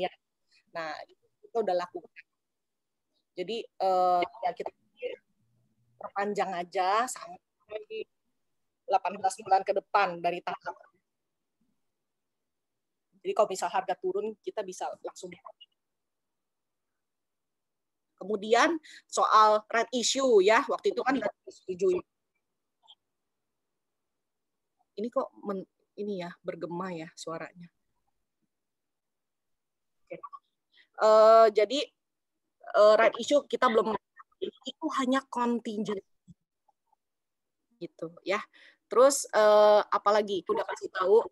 ya nah itu udah lakukan jadi uh, ya kita perpanjang aja sampai 18 bulan ke depan dari tanggal jadi kalau misal harga turun kita bisa langsung Kemudian soal red issue ya, waktu itu kan disetujui. Ini kok men, ini ya bergema ya suaranya. Uh, jadi uh, right issue kita belum itu hanya contingent gitu ya. Terus uh, apalagi udah kasih tahu.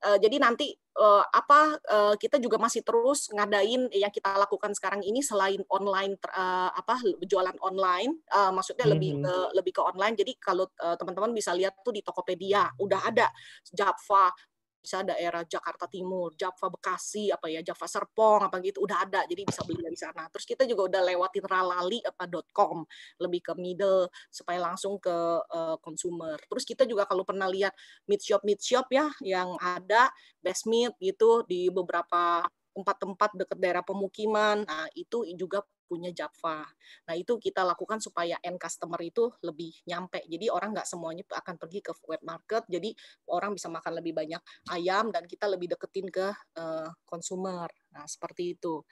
uh, jadi nanti uh, apa uh, kita juga masih terus ngadain yang kita lakukan sekarang ini selain online uh, apa jualan online uh, maksudnya -hmm. lebih mhm. ke lebih ke online jadi kalau uh, teman-teman bisa lihat tuh di Tokopedia udah ada Java bisa daerah Jakarta Timur, Java Bekasi, apa ya Java Serpong, apa gitu udah ada, jadi bisa beli dari sana. Terus kita juga udah lewatin ralali apa .com, lebih ke middle supaya langsung ke uh, consumer. Terus kita juga kalau pernah lihat mid shop mid shop ya yang ada best meat gitu di beberapa tempat-tempat dekat daerah pemukiman, nah itu juga punya Java. Nah itu kita lakukan supaya end customer itu lebih nyampe. Jadi orang nggak semuanya akan pergi ke web market. Jadi orang bisa makan lebih banyak ayam dan kita lebih deketin ke konsumer. Eh, consumer. nah seperti itu.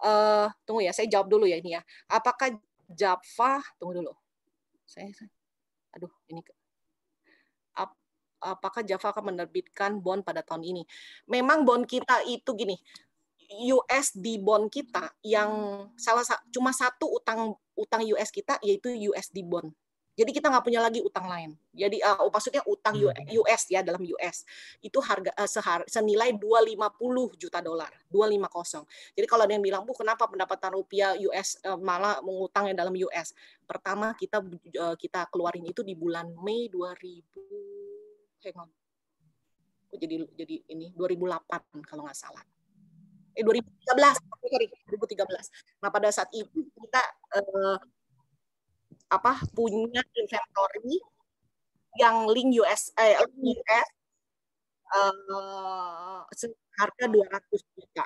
Uh, tunggu ya, saya jawab dulu ya ini ya. Apakah Java? Tunggu dulu. Saya, saya aduh ini apakah Java akan menerbitkan bond pada tahun ini? Memang bond kita itu gini, USD bond kita yang hmm. salah cuma satu utang utang US kita yaitu USD bond. Jadi kita nggak punya lagi utang lain. Jadi uh, maksudnya utang hmm. US ya dalam US itu harga uh, sehar, senilai 250 juta dolar, 250. Jadi kalau ada yang bilang, "Bu, kenapa pendapatan rupiah US uh, eh, malah mengutangnya dalam US?" Pertama kita uh, kita keluarin itu di bulan Mei 2000 hang on. Jadi jadi ini 2008 kalau nggak salah eh 2013 sorry 2013 nah pada saat itu kita eh, apa punya inventory yang link US eh, link US eh, harga 200 juta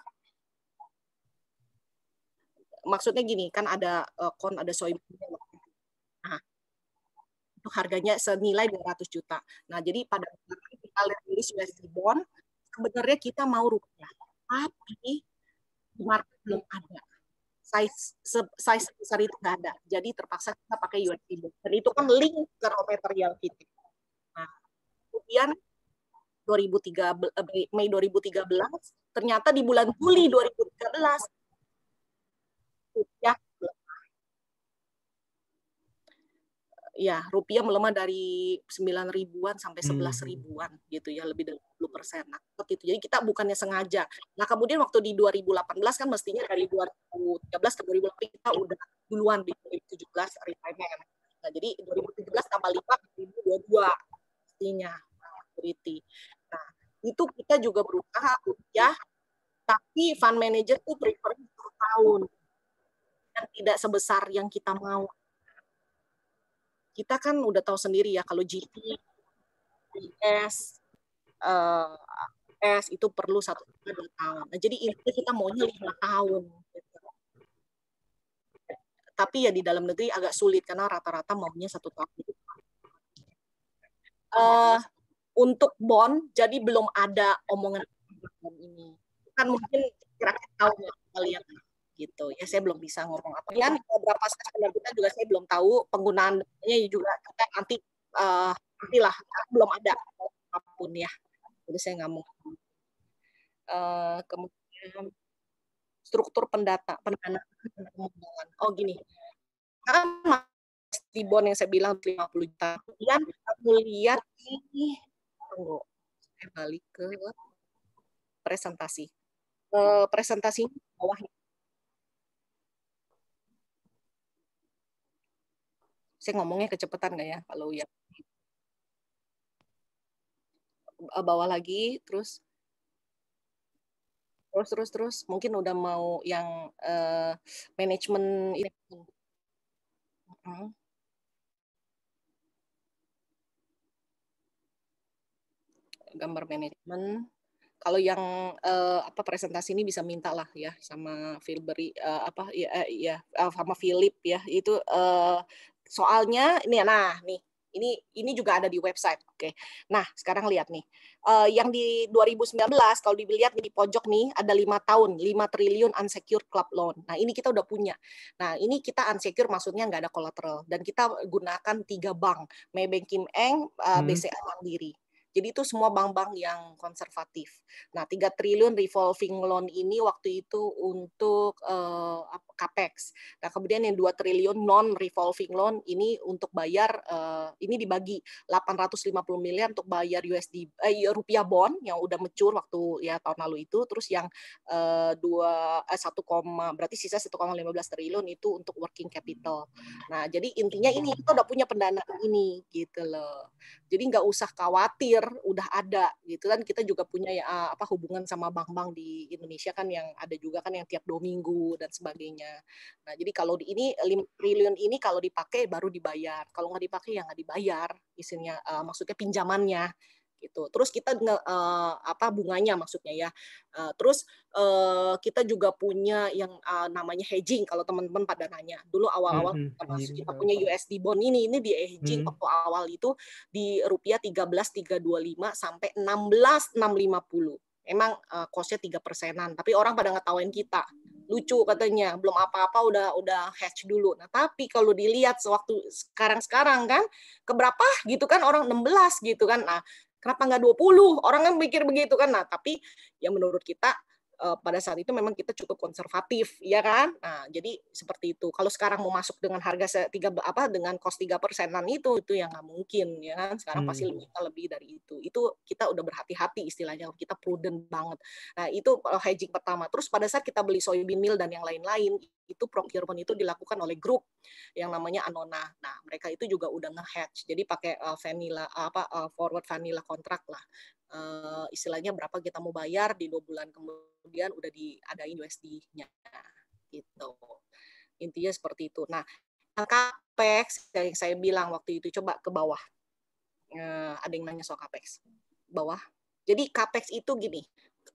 maksudnya gini kan ada eh, kon ada soybean nah, itu harganya senilai 200 juta nah jadi pada saat kita lihat USD bond sebenarnya kita mau rupiah tapi di market belum ada. Size size besar itu nggak ada. Jadi terpaksa kita pakai USB book. Dan itu kan link ke raw material kita. Nah, kemudian 2013 eh, Mei 2013 ternyata di bulan Juli 2013 ya. ya rupiah melemah dari 9 ribuan sampai 11 hmm. ribuan gitu ya lebih dari 20 persen nah, gitu. jadi kita bukannya sengaja nah kemudian waktu di 2018 kan mestinya dari 2013 ke 2018 kita udah duluan di 2017 retirement nah jadi 2017 tambah 5 2022 mestinya security nah itu kita juga berusaha ya tapi fund manager itu prefer per tahun dan tidak sebesar yang kita mau kita kan udah tahu sendiri ya kalau GT, S, uh, S itu perlu satu dua tahun. Nah, jadi intinya kita maunya lima tahun. Gitu. Tapi ya di dalam negeri agak sulit karena rata-rata maunya satu tahun. Uh, untuk bond, jadi belum ada omongan ini. Kan mungkin kira-kira tahu kalian gitu ya saya belum bisa ngomong apa ya beberapa stasiun juga saya belum tahu penggunaannya juga kita nanti uh, nantilah belum ada apapun ya jadi saya nggak mau uh, kemudian struktur pendata pendanaan oh gini di bond yang saya bilang 50 juta kemudian aku lihat ini tunggu saya balik ke presentasi. Uh, presentasi bawahnya. saya ngomongnya kecepatan nggak ya kalau ya bawa lagi terus terus terus terus mungkin udah mau yang uh, e, manajemen ini mm-hmm. gambar manajemen kalau yang uh, apa presentasi ini bisa minta lah ya sama Filberi uh, apa ya ya sama Philip ya itu uh, soalnya ini nah nih ini ini juga ada di website. Oke. Nah, sekarang lihat nih. Uh, yang di 2019 kalau dilihat di pojok nih ada lima tahun, 5 triliun unsecured club loan. Nah, ini kita udah punya. Nah, ini kita unsecured maksudnya nggak ada collateral dan kita gunakan tiga bank, Maybank Kim Eng, uh, eh, hmm. BCA Mandiri. Jadi itu semua bank-bank yang konservatif. Nah, 3 triliun revolving loan ini waktu itu untuk uh, capex. Nah, kemudian yang 2 triliun non revolving loan ini untuk bayar uh, ini dibagi 850 miliar untuk bayar USD eh, iya, rupiah bond yang udah mecur waktu ya tahun lalu itu terus yang uh, 2 eh, 1, eh, berarti sisa 1,15 triliun itu untuk working capital. Nah, jadi intinya ini kita udah punya pendanaan ini gitu loh. Jadi nggak usah khawatir provider udah ada gitu kan kita juga punya ya eh, apa hubungan sama bank-bank di Indonesia kan yang ada juga kan yang tiap dua minggu dan sebagainya. Nah jadi kalau di ini triliun ini kalau dipakai baru dibayar, kalau nggak dipakai ya nggak dibayar, isinya uh, maksudnya pinjamannya gitu. terus kita uh, apa bunganya maksudnya ya uh, terus uh, kita juga punya yang uh, namanya hedging kalau teman-teman pada nanya dulu awal-awal mm -hmm. kita, kita punya USD bond ini ini di hedging mm -hmm. waktu awal itu di rupiah 13325 sampai puluh emang uh, costnya tiga persenan tapi orang pada ngetawain kita lucu katanya belum apa-apa udah udah hedge dulu nah tapi kalau dilihat sewaktu sekarang sekarang kan keberapa gitu kan orang 16 gitu kan nah Kenapa nggak 20? Orang kan mikir begitu kan. Nah, tapi yang menurut kita Eh, pada saat itu memang kita cukup konservatif, ya kan? Nah, jadi seperti itu. Kalau sekarang mau masuk dengan harga tiga apa dengan kos tiga persenan itu itu yang nggak mungkin, ya kan? Sekarang hmm. pasti lebih lebih dari itu. Itu kita udah berhati-hati istilahnya, kita prudent banget. Nah, itu eh, hedging pertama. Terus pada saat kita beli soybean meal dan yang lain-lain itu procurement itu dilakukan oleh grup yang namanya Anona. Nah, mereka itu juga udah nge-hedge. Jadi pakai uh, vanilla apa uh, forward vanilla kontrak lah uh, istilahnya berapa kita mau bayar di dua bulan kemudian udah diadain USD-nya gitu. Intinya seperti itu. Nah, capex yang saya bilang waktu itu coba ke bawah. Uh, ada yang nanya soal capex. Bawah. Jadi capex itu gini,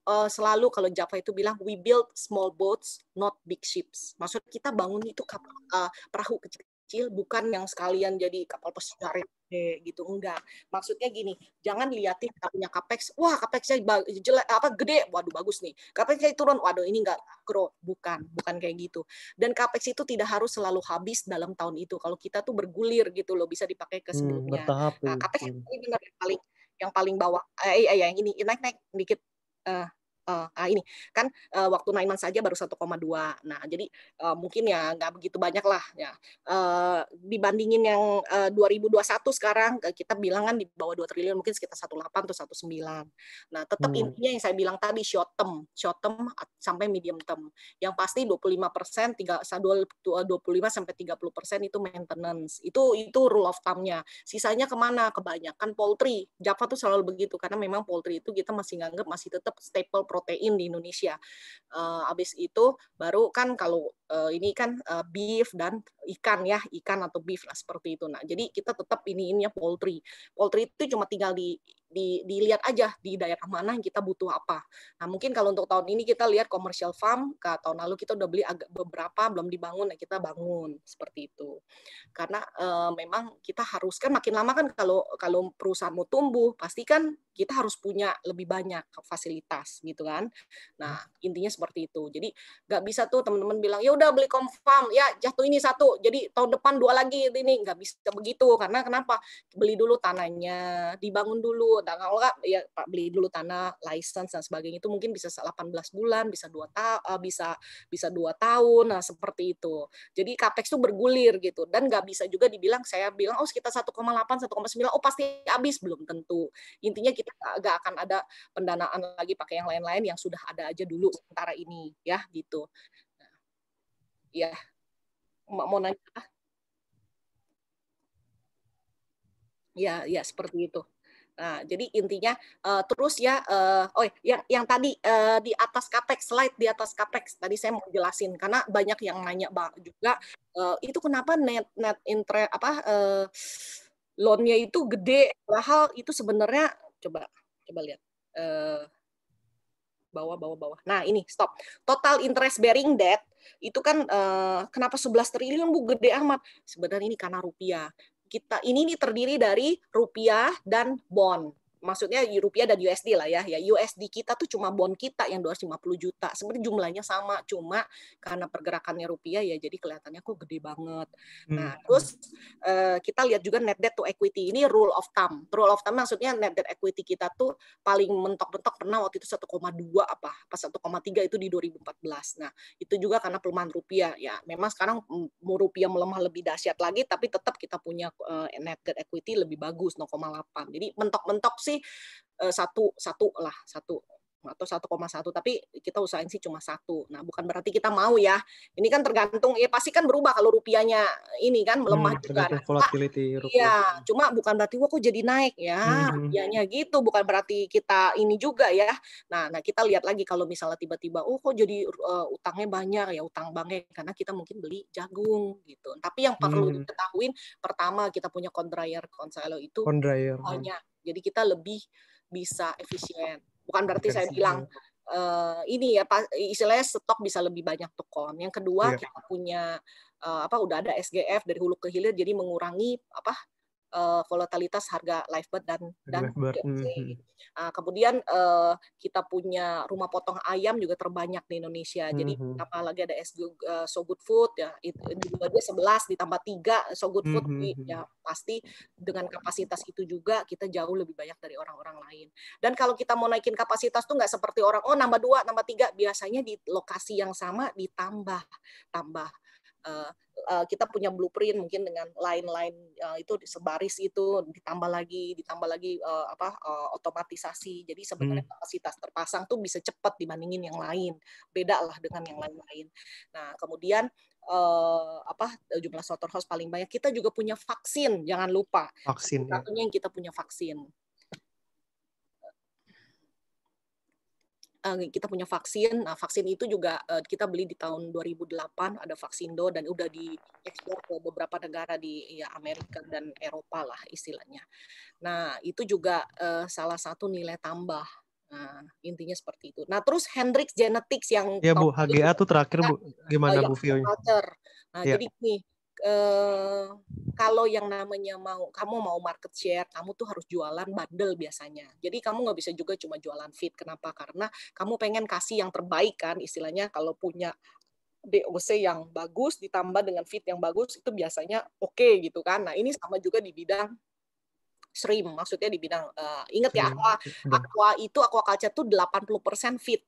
eh, selalu kalau Java itu bilang we build small boats, not big ships. Maksud kita bangun itu kapal uh, perahu kecil kecil bukan yang sekalian jadi kapal pesiar gitu enggak maksudnya gini jangan liatin kita punya capex wah capexnya jelek apa gede waduh bagus nih capexnya turun waduh ini enggak kro bukan bukan kayak gitu dan capex itu tidak harus selalu habis dalam tahun itu kalau kita tuh bergulir gitu loh bisa dipakai ke hmm, sebelumnya hmm, nah, capex ini yang paling yang paling bawah eh eh yang ini naik naik dikit uh, uh, ah ini kan uh, waktu Naiman saja baru 1,2. Nah, jadi uh, mungkin ya nggak begitu banyak lah ya. Uh, dibandingin yang uh, 2021 sekarang kita bilang kan di bawah 2 triliun mungkin sekitar 18 atau 19. Nah, tetap hmm. intinya yang saya bilang tadi short term, short term sampai medium term. Yang pasti 25% puluh 25 sampai 30% itu maintenance. Itu itu rule of thumbnya Sisanya kemana? Kebanyakan poultry. Java tuh selalu begitu karena memang poultry itu kita masih nganggap masih tetap staple protein di Indonesia. Uh, eh, abis itu baru kan kalau uh, ini kan uh, beef dan ikan ya, ikan atau beef lah seperti itu. Nah, jadi kita tetap ini ini ya poultry. Poultry itu cuma tinggal di di, dilihat aja di daerah mana yang kita butuh apa. Nah mungkin kalau untuk tahun ini kita lihat commercial farm, ke tahun lalu kita udah beli agak beberapa belum dibangun, nah kita bangun seperti itu. Karena e, memang kita harus kan makin lama kan kalau kalau perusahaan mau tumbuh pasti kan kita harus punya lebih banyak fasilitas gitu kan. Nah intinya seperti itu. Jadi nggak bisa tuh teman-teman bilang ya udah beli confirm ya jatuh ini satu, jadi tahun depan dua lagi ini nggak bisa begitu karena kenapa beli dulu tanahnya, dibangun dulu dulu. Nah, kalau nggak ya beli dulu tanah, license dan sebagainya itu mungkin bisa 18 bulan, bisa dua ta eh, bisa bisa dua tahun, nah seperti itu. Jadi capex itu bergulir gitu dan nggak bisa juga dibilang saya bilang oh sekitar 1,8 1,9 oh pasti habis belum tentu. Intinya kita nggak akan ada pendanaan lagi pakai yang lain-lain yang sudah ada aja dulu sementara ini ya gitu. Nah, ya mau nanya ya ya seperti itu Nah, jadi intinya uh, terus ya, uh, oh yang yang tadi uh, di atas kapek slide di atas kapek tadi saya mau jelasin karena banyak yang nanya juga uh, itu kenapa net net interest apa uh, loannya itu gede, padahal itu sebenarnya coba coba lihat uh, bawah bawah bawah. Nah ini stop total interest bearing debt itu kan uh, kenapa 11 triliun bu gede amat sebenarnya ini karena rupiah kita ini, ini terdiri dari rupiah dan bond maksudnya rupiah dan USD lah ya. Ya USD kita tuh cuma bond kita yang 250 juta. Sebenarnya jumlahnya sama, cuma karena pergerakannya rupiah ya jadi kelihatannya kok gede banget. Hmm. Nah, terus eh, kita lihat juga net debt to equity. Ini rule of thumb. Rule of thumb maksudnya net debt equity kita tuh paling mentok-mentok pernah waktu itu 1,2 apa pas 1,3 itu di 2014. Nah, itu juga karena pelemahan rupiah ya. Memang sekarang mau rupiah melemah lebih dahsyat lagi tapi tetap kita punya eh, net debt equity lebih bagus 0,8. Jadi mentok-mentok sih eh, satu satu lah satu atau satu koma satu tapi kita usahain sih cuma satu. Nah, bukan berarti kita mau ya. Ini kan tergantung ya pasti kan berubah kalau rupiahnya ini kan hmm, melemah hmm, juga. Nah, volatility rupiah. Iya, cuma bukan berarti wah kok jadi naik ya. Hmm. Rupiahnya gitu bukan berarti kita ini juga ya. Nah, nah kita lihat lagi kalau misalnya tiba-tiba oh kok jadi uh, utangnya banyak ya utang banknya karena kita mungkin beli jagung gitu. Tapi yang perlu hmm. diketahui pertama kita punya kondrayer konselo itu hmm. banyak jadi kita lebih bisa efisien. Bukan berarti efisien. saya bilang uh, ini ya istilahnya stok bisa lebih banyak tukon. Yang kedua yeah. kita punya uh, apa udah ada SGF dari hulu ke hilir jadi mengurangi apa uh, volatilitas harga lifebird dan dan Mm-hmm. Uh, kemudian uh, kita punya rumah potong ayam juga terbanyak di Indonesia. Hmm, jadi mm-hmm. apalagi ada SG, uh, eh, So Good Food ya itu dua sebelas ditambah tiga So Good Food mm-hmm. ya pasti dengan kapasitas itu juga kita jauh lebih banyak dari orang-orang lain. Dan kalau kita mau naikin kapasitas tuh nggak seperti orang oh nambah dua nambah tiga biasanya di lokasi yang sama ditambah tambah Eh, eh, kita punya blueprint mungkin dengan lain-lain uh, eh, itu sebaris itu ditambah lagi ditambah lagi uh, apa uh, otomatisasi jadi sebenarnya hmm. kapasitas terpasang tuh bisa cepat dibandingin yang lain beda lah dengan yang lain-lain nah kemudian uh, apa jumlah slaughterhouse paling banyak kita juga punya vaksin jangan lupa vaksin ya. satunya yang kita punya vaksin Eh, kita punya vaksin. Nah, vaksin itu juga eh, kita beli di tahun 2008 ada Vaksindo dan udah diekspor ke beberapa negara di ya, Amerika dan Eropa lah istilahnya. Nah, itu juga eh, salah satu nilai tambah Nah, intinya seperti itu. Nah, terus Hendrix Genetics yang Ya, Bu, HGA itu, tuh terakhir, nah, Bu. Gimana oh, iya, Bu Vio? Nah, ya. jadi nih Eh, kalau yang namanya mau kamu mau market share, kamu tuh harus jualan bundle biasanya. Jadi kamu nggak bisa juga cuma jualan fit. Kenapa? Karena kamu pengen kasih yang terbaik kan, istilahnya kalau punya DOC yang bagus ditambah dengan fit yang bagus itu biasanya oke okay, gitu kan. Nah, ini sama juga di bidang stream. maksudnya di bidang uh, ingat ya iya, aqua aqua itu aqua kaca tuh 80% fit.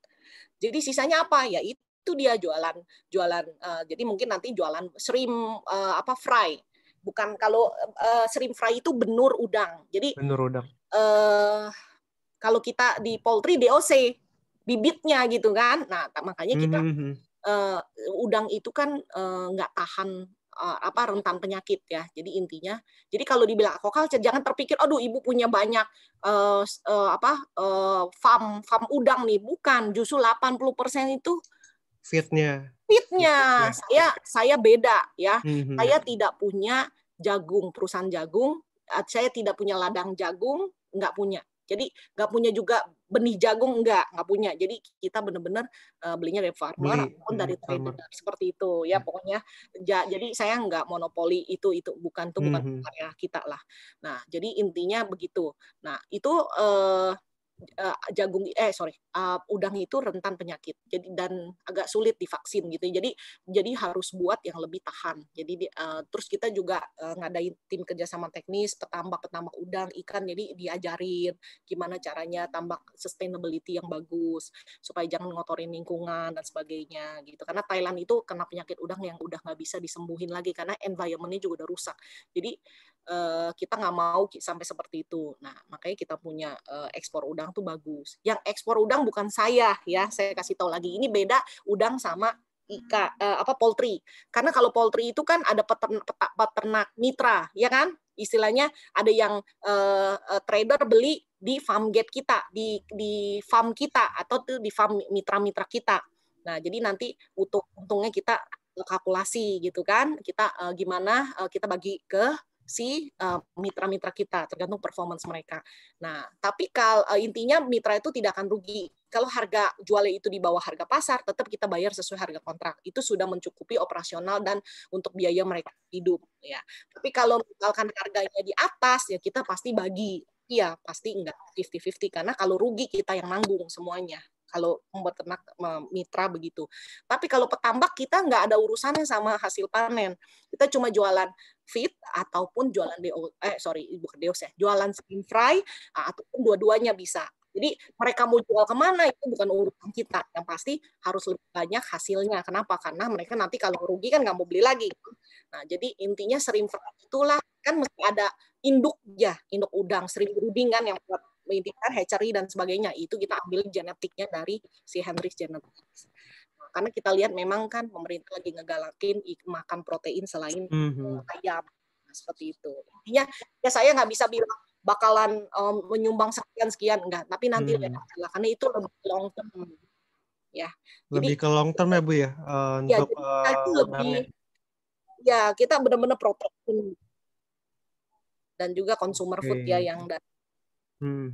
Jadi sisanya apa? Ya itu itu dia jualan jualan uh, jadi mungkin nanti jualan shrimp uh, apa fry bukan kalau uh, shrimp fry itu benur udang jadi benur udang uh, kalau kita di poultry DOC bibitnya gitu kan nah makanya kita mm -hmm. uh, udang itu kan nggak uh, tahan uh, apa rentan penyakit ya jadi intinya jadi kalau dibilang kokal jangan terpikir aduh ibu punya banyak uh, uh, apa uh, farm farm udang nih bukan justru 80% itu Fitnya. Fitnya. Saya saya beda ya. Mm-hmm. Saya tidak punya jagung perusahaan jagung. Saya tidak punya ladang jagung. Nggak punya. Jadi nggak punya juga benih jagung enggak, nggak punya. Jadi kita benar-benar eh, belinya dari farmer Beli, ataupun dari mhm, trader farmer. seperti itu ya mhm. pokoknya. Ja, jadi saya nggak monopoli itu itu bukan itu bukan hmm. kita lah. Nah jadi intinya begitu. Nah itu uh, uh, jagung eh sorry uh, udang itu rentan penyakit jadi dan agak sulit divaksin gitu jadi jadi harus buat yang lebih tahan jadi uh, terus kita juga uh, ngadain tim kerjasama teknis petambak petambak udang ikan jadi diajarin gimana caranya tambak sustainability yang bagus supaya jangan ngotorin lingkungan dan sebagainya gitu karena Thailand itu kena penyakit udang yang udah nggak bisa disembuhin lagi karena environmentnya juga udah rusak jadi kita nggak mau sampai seperti itu nah makanya kita punya ekspor udang udang tuh bagus. Yang ekspor udang bukan saya ya, saya kasih tahu lagi. Ini beda udang sama ika hmm. eh, apa poultry. Karena kalau poultry itu kan ada peternak, peternak mitra, ya kan? Istilahnya ada yang eh, eh, trader beli di farm gate kita, di di farm kita atau tuh di farm mitra-mitra kita. Nah, jadi nanti untung untungnya kita kalkulasi gitu kan. Kita eh, gimana eh, kita bagi ke si eh, mitra-mitra uh, kita tergantung performance mereka. Nah, tapi kalau uh, eh, intinya mitra itu tidak akan rugi. Kalau harga jualnya itu di bawah harga pasar, tetap kita bayar sesuai harga kontrak. Itu sudah mencukupi operasional dan untuk biaya mereka hidup ya. Tapi kalau misalkan harganya di atas ya kita pasti bagi. Iya, pasti enggak 50-50 karena kalau rugi kita yang nanggung semuanya kalau peternak mitra begitu. Tapi kalau petambak kita nggak ada urusannya sama hasil panen. Kita cuma jualan feed ataupun jualan do eh sorry bukan deos ya jualan skin fry ataupun dua-duanya bisa. Jadi mereka mau jual kemana itu bukan urusan kita. Yang pasti harus lebih banyak hasilnya. Kenapa? Karena mereka nanti kalau rugi kan nggak mau beli lagi. Nah jadi intinya sering itulah kan mesti ada induk ya induk udang sering ruding kan yang buat mengidentikan hatchery dan sebagainya itu kita ambil genetiknya dari si Henry's genetics karena kita lihat memang kan pemerintah lagi ngegalakin makan protein selain mm-hmm. ayam nah, seperti itu intinya ya saya nggak bisa bilang bakalan um, menyumbang sekian sekian enggak tapi nanti mm. lah karena itu lebih long term ya lebih jadi, ke long term ya bu ya, uh, ya untuk jadi, uh, lebih ya? ya kita benar-benar protein dan juga consumer okay. food ya yang dari Hmm.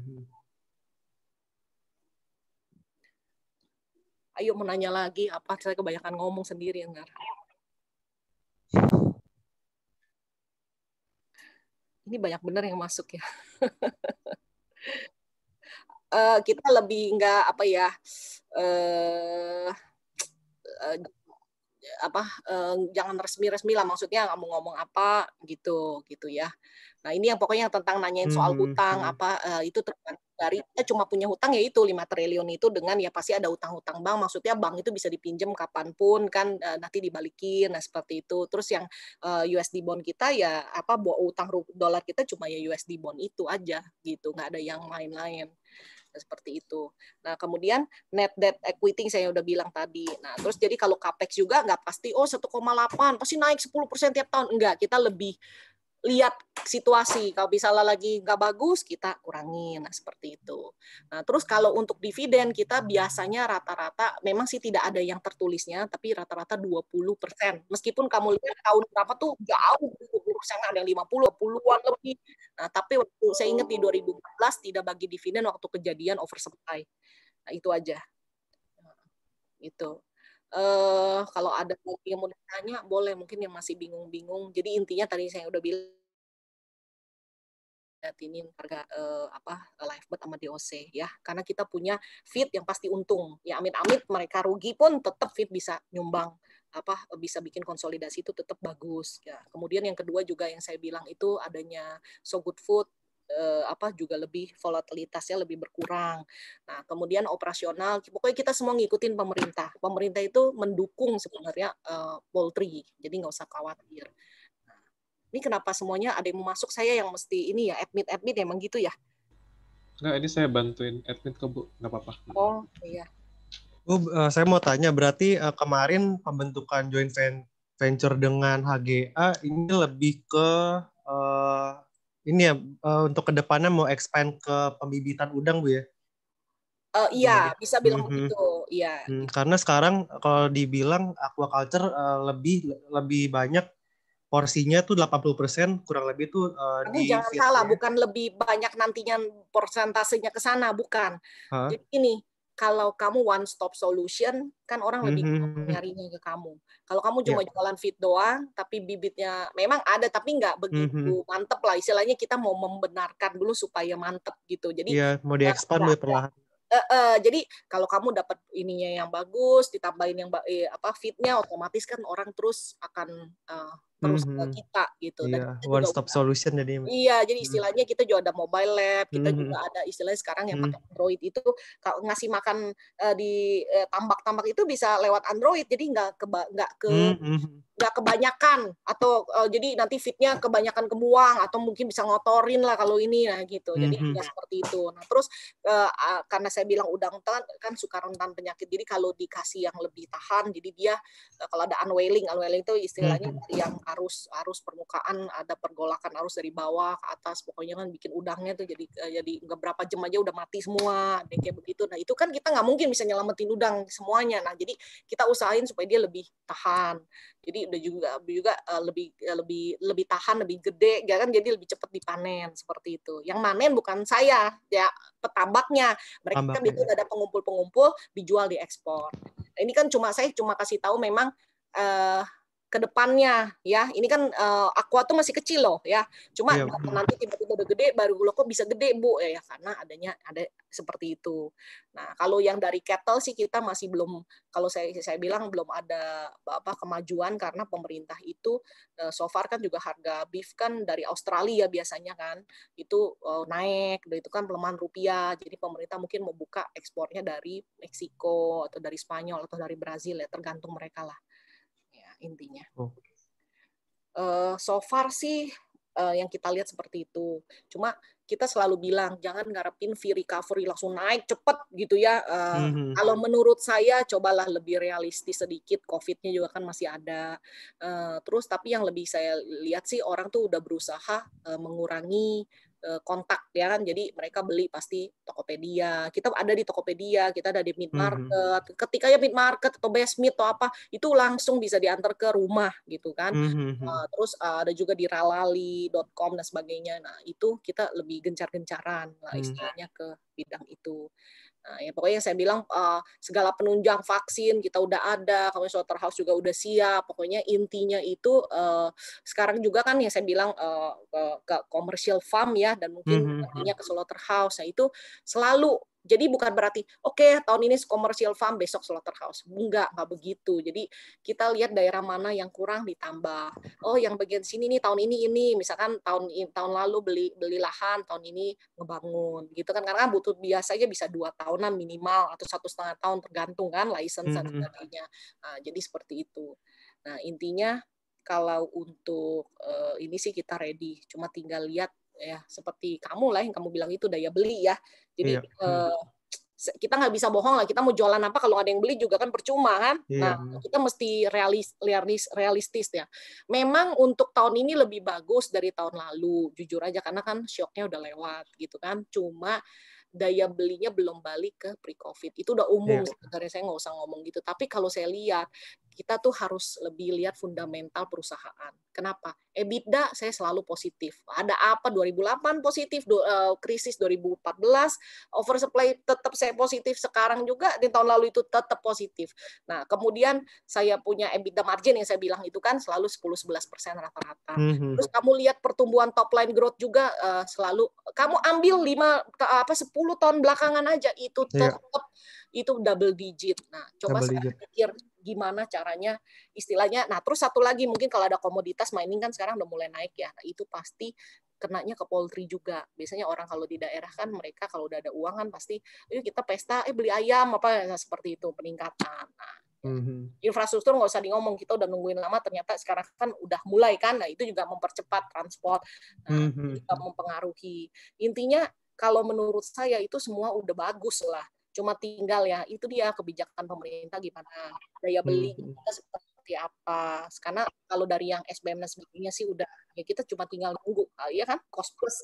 Ayo menanya lagi apa saya kebanyakan ngomong sendiri ntar. Ini banyak bener yang masuk ya. Eh, kita lebih nggak apa ya uh, uh, apa uh, jangan resmi-resmi lah maksudnya ngomong ngomong apa gitu gitu ya Nah, ini yang pokoknya tentang nanyain soal hmm, hutang hmm. apa uh, itu tergantung dari kita cuma punya hutang ya itu 5 triliun itu dengan ya pasti ada hutang-hutang bank. Maksudnya bank itu bisa dipinjam kapanpun kan eh, nanti dibalikin nah seperti itu. Terus yang uh, eh, USD bond kita ya apa buat utang dolar kita cuma ya USD bond itu aja gitu. nggak ada yang lain-lain nah, seperti itu. Nah, kemudian net debt equity saya udah bilang tadi. Nah, terus jadi kalau capex juga nggak pasti oh 1,8 pasti naik 10% tiap tahun. Enggak, kita lebih lihat situasi. Kalau misalnya lagi nggak bagus, kita kurangin. Nah, seperti itu. Nah, terus kalau untuk dividen, kita biasanya rata-rata, memang sih tidak ada yang tertulisnya, tapi rata-rata 20 persen. Meskipun kamu lihat tahun berapa tuh jauh, 20 persen, ada yang 50, puluhan an lebih. Nah, tapi waktu saya ingat di 2014 tidak bagi dividen waktu kejadian oversupply. Nah, itu aja. Nah, itu uh, kalau ada yang mau ditanya boleh mungkin yang masih bingung-bingung jadi intinya tadi saya udah bilang ini harga uh, apa bet sama DOC ya karena kita punya fit yang pasti untung ya amit-amit mereka rugi pun tetap fit bisa nyumbang apa bisa bikin konsolidasi itu tetap bagus ya kemudian yang kedua juga yang saya bilang itu adanya so good food eh, apa juga lebih volatilitasnya lebih berkurang. Nah, kemudian operasional pokoknya kita semua ngikutin pemerintah. Pemerintah itu mendukung sebenarnya eh, poultry. Jadi nggak usah khawatir. Nah, ini kenapa semuanya ada yang mau masuk saya yang mesti ini ya admit admit emang gitu ya. nah ini saya bantuin admit ke Bu, nggak apa-apa. Oh, iya. Bu, uh, oh, eh, saya mau tanya, berarti uh, kemarin pembentukan joint venture dengan HGA ini lebih ke uh, ini ya uh, untuk kedepannya mau expand ke pembibitan udang bu ya? Uh, iya nah, bisa bilang mm -hmm. begitu, iya. Hmm, karena sekarang kalau dibilang aquaculture uh, lebih lebih banyak porsinya tuh 80% kurang lebih tuh uh, di jangan salah, ya. bukan lebih banyak nantinya persentasenya ke sana, bukan. Huh? Jadi ini kalau kamu one stop solution kan orang lebih mm-hmm. nyarinya ke kamu. Kalau kamu iya. cuma yeah. jualan fit doang tapi bibitnya memang ada tapi nggak mhm. begitu mm-hmm. mantep lah istilahnya kita mau membenarkan dulu supaya mantep gitu. Jadi yeah, mau diekspand lebih perlahan. Uh, uh, jadi kalau kamu dapat ininya yang bagus, ditambahin yang eh, apa fitnya, otomatis kan orang terus akan uh, terus mm-hmm. ke kita gitu. Dan yeah. one stop udah, solution jadi. Iya, jadi mhm. istilahnya kita juga ada mobile lab, kita mm-hmm. juga ada istilahnya sekarang yang mm-hmm. pakai Android itu kalau ngasih makan uh, di tambak eh, tambak-tambak itu bisa lewat Android, jadi nggak ke nggak ke mm-hmm nggak kebanyakan atau uh, jadi nanti fitnya kebanyakan kebuang atau mungkin bisa ngotorin lah kalau ini nah gitu mhm. jadi mm -hmm. seperti itu nah terus uh, uh, karena saya bilang udang kan, kan suka rentan penyakit jadi kalau dikasih yang lebih tahan jadi dia uh, kalau ada unwilling, unwilling itu istilahnya mm -hmm. yang arus arus permukaan ada pergolakan arus dari bawah ke atas pokoknya kan bikin udangnya tuh jadi eh, jadi nggak berapa jam aja udah mati semua dan kayak begitu nah itu kan kita nggak mungkin bisa nyelamatin udang semuanya nah jadi kita usahain supaya dia lebih tahan jadi udah juga juga eh, lebih eh, lebih lebih tahan lebih gede ya kan jadi lebih cepat dipanen seperti itu yang manen bukan saya ya petambaknya mereka Tambaknya. kan itu ya. ada pengumpul-pengumpul dijual diekspor nah, ini kan cuma saya cuma kasih tahu memang uh, ke depannya ya. Ini kan uh, aqua tuh masih kecil loh ya. Cuma ya, nanti tiba-tiba udah gede baru lo kok bisa gede, Bu ya, ya karena adanya ada seperti itu. Nah, kalau yang dari kettle sih kita masih belum kalau saya saya bilang belum ada apa kemajuan karena pemerintah itu uh, so far kan juga harga beef kan dari Australia biasanya kan itu uh, naik, itu kan pelemahan rupiah. Jadi pemerintah mungkin membuka ekspornya dari Meksiko atau dari Spanyol atau dari Brazil ya tergantung mereka lah intinya. Oh. Uh, so far sih uh, yang kita lihat seperti itu. Cuma kita selalu bilang jangan ngarepin fee recovery langsung naik cepet gitu ya. Uh, mm -hmm. Kalau menurut saya cobalah lebih realistis sedikit. Covid-nya juga kan masih ada. Uh, terus tapi yang lebih saya lihat sih orang tuh udah berusaha uh, mengurangi Eh, kontak ya kan jadi mereka beli pasti Tokopedia kita ada di Tokopedia kita ada di mid market mm -hmm. ketika ya mid market atau best mid atau apa itu langsung bisa diantar ke rumah gitu kan mm -hmm. uh, terus uh, ada juga di ralali.com dan sebagainya nah itu kita lebih gencar-gencaran lah mhm. istilahnya ke bidang itu Nah, ya pokoknya yang saya bilang uh, segala penunjang vaksin kita udah ada, kalau kemudian Slaughterhouse juga udah siap. Pokoknya intinya itu uh, sekarang juga kan yang saya bilang uh, ke, ke commercial farm ya dan mungkin mm -hmm. ke Slaughterhouse. Nah, itu selalu jadi bukan berarti oke okay, tahun ini komersial farm besok slaughterhouse. Enggak, enggak begitu. Jadi kita lihat daerah mana yang kurang ditambah. Oh, yang bagian sini nih tahun ini ini misalkan tahun tahun lalu beli beli lahan, tahun ini ngebangun gitu kan karena butuh biasanya bisa dua tahunan minimal atau satu setengah tahun tergantung kan license dan hmm, hmm, hmm. sebagainya. Nah, jadi seperti itu. Nah, intinya kalau untuk uh, ini sih kita ready, cuma tinggal lihat ya seperti kamu lah yang kamu bilang itu daya beli ya jadi iya. uh, kita nggak bisa bohong lah kita mau jualan apa kalau ada yang beli juga kan percuma kan iya. nah kita mesti realis, realis realistis ya memang untuk tahun ini lebih bagus dari tahun lalu jujur aja karena kan shocknya udah lewat gitu kan cuma daya belinya belum balik ke pre-COVID. Itu udah umum yeah. sebenarnya saya nggak usah ngomong gitu. Tapi kalau saya lihat kita tuh harus lebih lihat fundamental perusahaan. Kenapa? EBITDA saya selalu positif. Ada apa 2008 positif, do, uh, eh, krisis 2014, oversupply tetap saya positif sekarang juga di tahun lalu itu tetap positif. Nah, kemudian saya punya EBITDA margin yang saya bilang itu kan selalu 10 11 persen rata-rata. Mm -hmm. Terus kamu lihat pertumbuhan top line growth juga uh, selalu kamu ambil 5 apa 10 tahun belakangan aja itu iya. tetap yeah. itu double digit. Nah, coba double digit. pikir gimana caranya istilahnya. Nah, terus satu lagi mungkin kalau ada komoditas mining kan sekarang udah mulai naik ya. Nah, itu pasti kenanya ke poultry juga. Biasanya orang kalau di daerah kan mereka kalau udah ada uang kan pasti yuk kita pesta eh beli ayam apa nah, seperti itu peningkatan. Nah, mhm. Infrastruktur nggak usah di ngomong kita udah nungguin lama ternyata sekarang kan udah mulai kan nah itu juga mempercepat transport nah, mhm. juga mempengaruhi intinya kalau menurut saya itu semua udah bagus lah Cuma tinggal ya, itu dia kebijakan pemerintah gimana daya hmm, beli hmm. kita seperti apa. Karena kalau dari yang SBM dan sebagainya sih udah ya kita cuma tinggal nunggu, ya kan, cost plus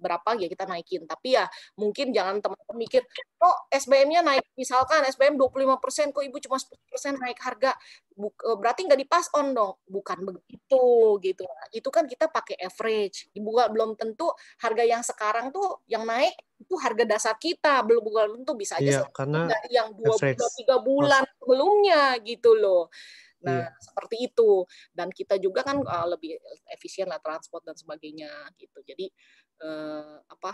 berapa ya kita naikin. Tapi ya mungkin jangan teman-teman mikir, kok oh, SBM-nya naik, misalkan SBM 25%, kok Ibu cuma 10% naik harga, eh, berarti nggak dipas on dong. Bukan begitu gitu. Nah, itu kan kita pakai average. Ibu belum tentu harga yang sekarang tuh yang naik itu harga dasar kita belum tentu bisa aja iya, karena yang dua bulan tiga bulan sebelumnya gitu loh Nah, iya. seperti itu. Dan kita juga kan uh, lebih efisien lah transport dan sebagainya gitu. Jadi eh, apa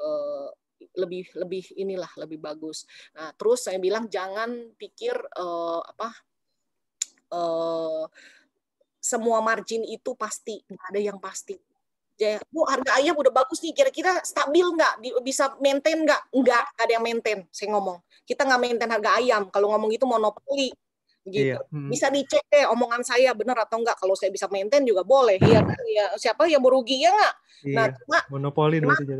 eh, lebih lebih inilah lebih bagus. Nah, terus saya bilang jangan pikir eh, apa eh, semua margin itu pasti nggak ada yang pasti. Ya, bu harga ayam udah bagus nih kira-kira stabil nggak bisa maintain nggak nggak ada yang maintain saya ngomong kita nggak maintain harga ayam kalau ngomong itu monopoli gitu. Iya. Hmm. Bisa dicek deh omongan saya benar atau enggak. Kalau saya bisa maintain juga boleh. Iya, ya, siapa yang merugi ya enggak? Nah, iya. Nah, cuma monopoli nah, itu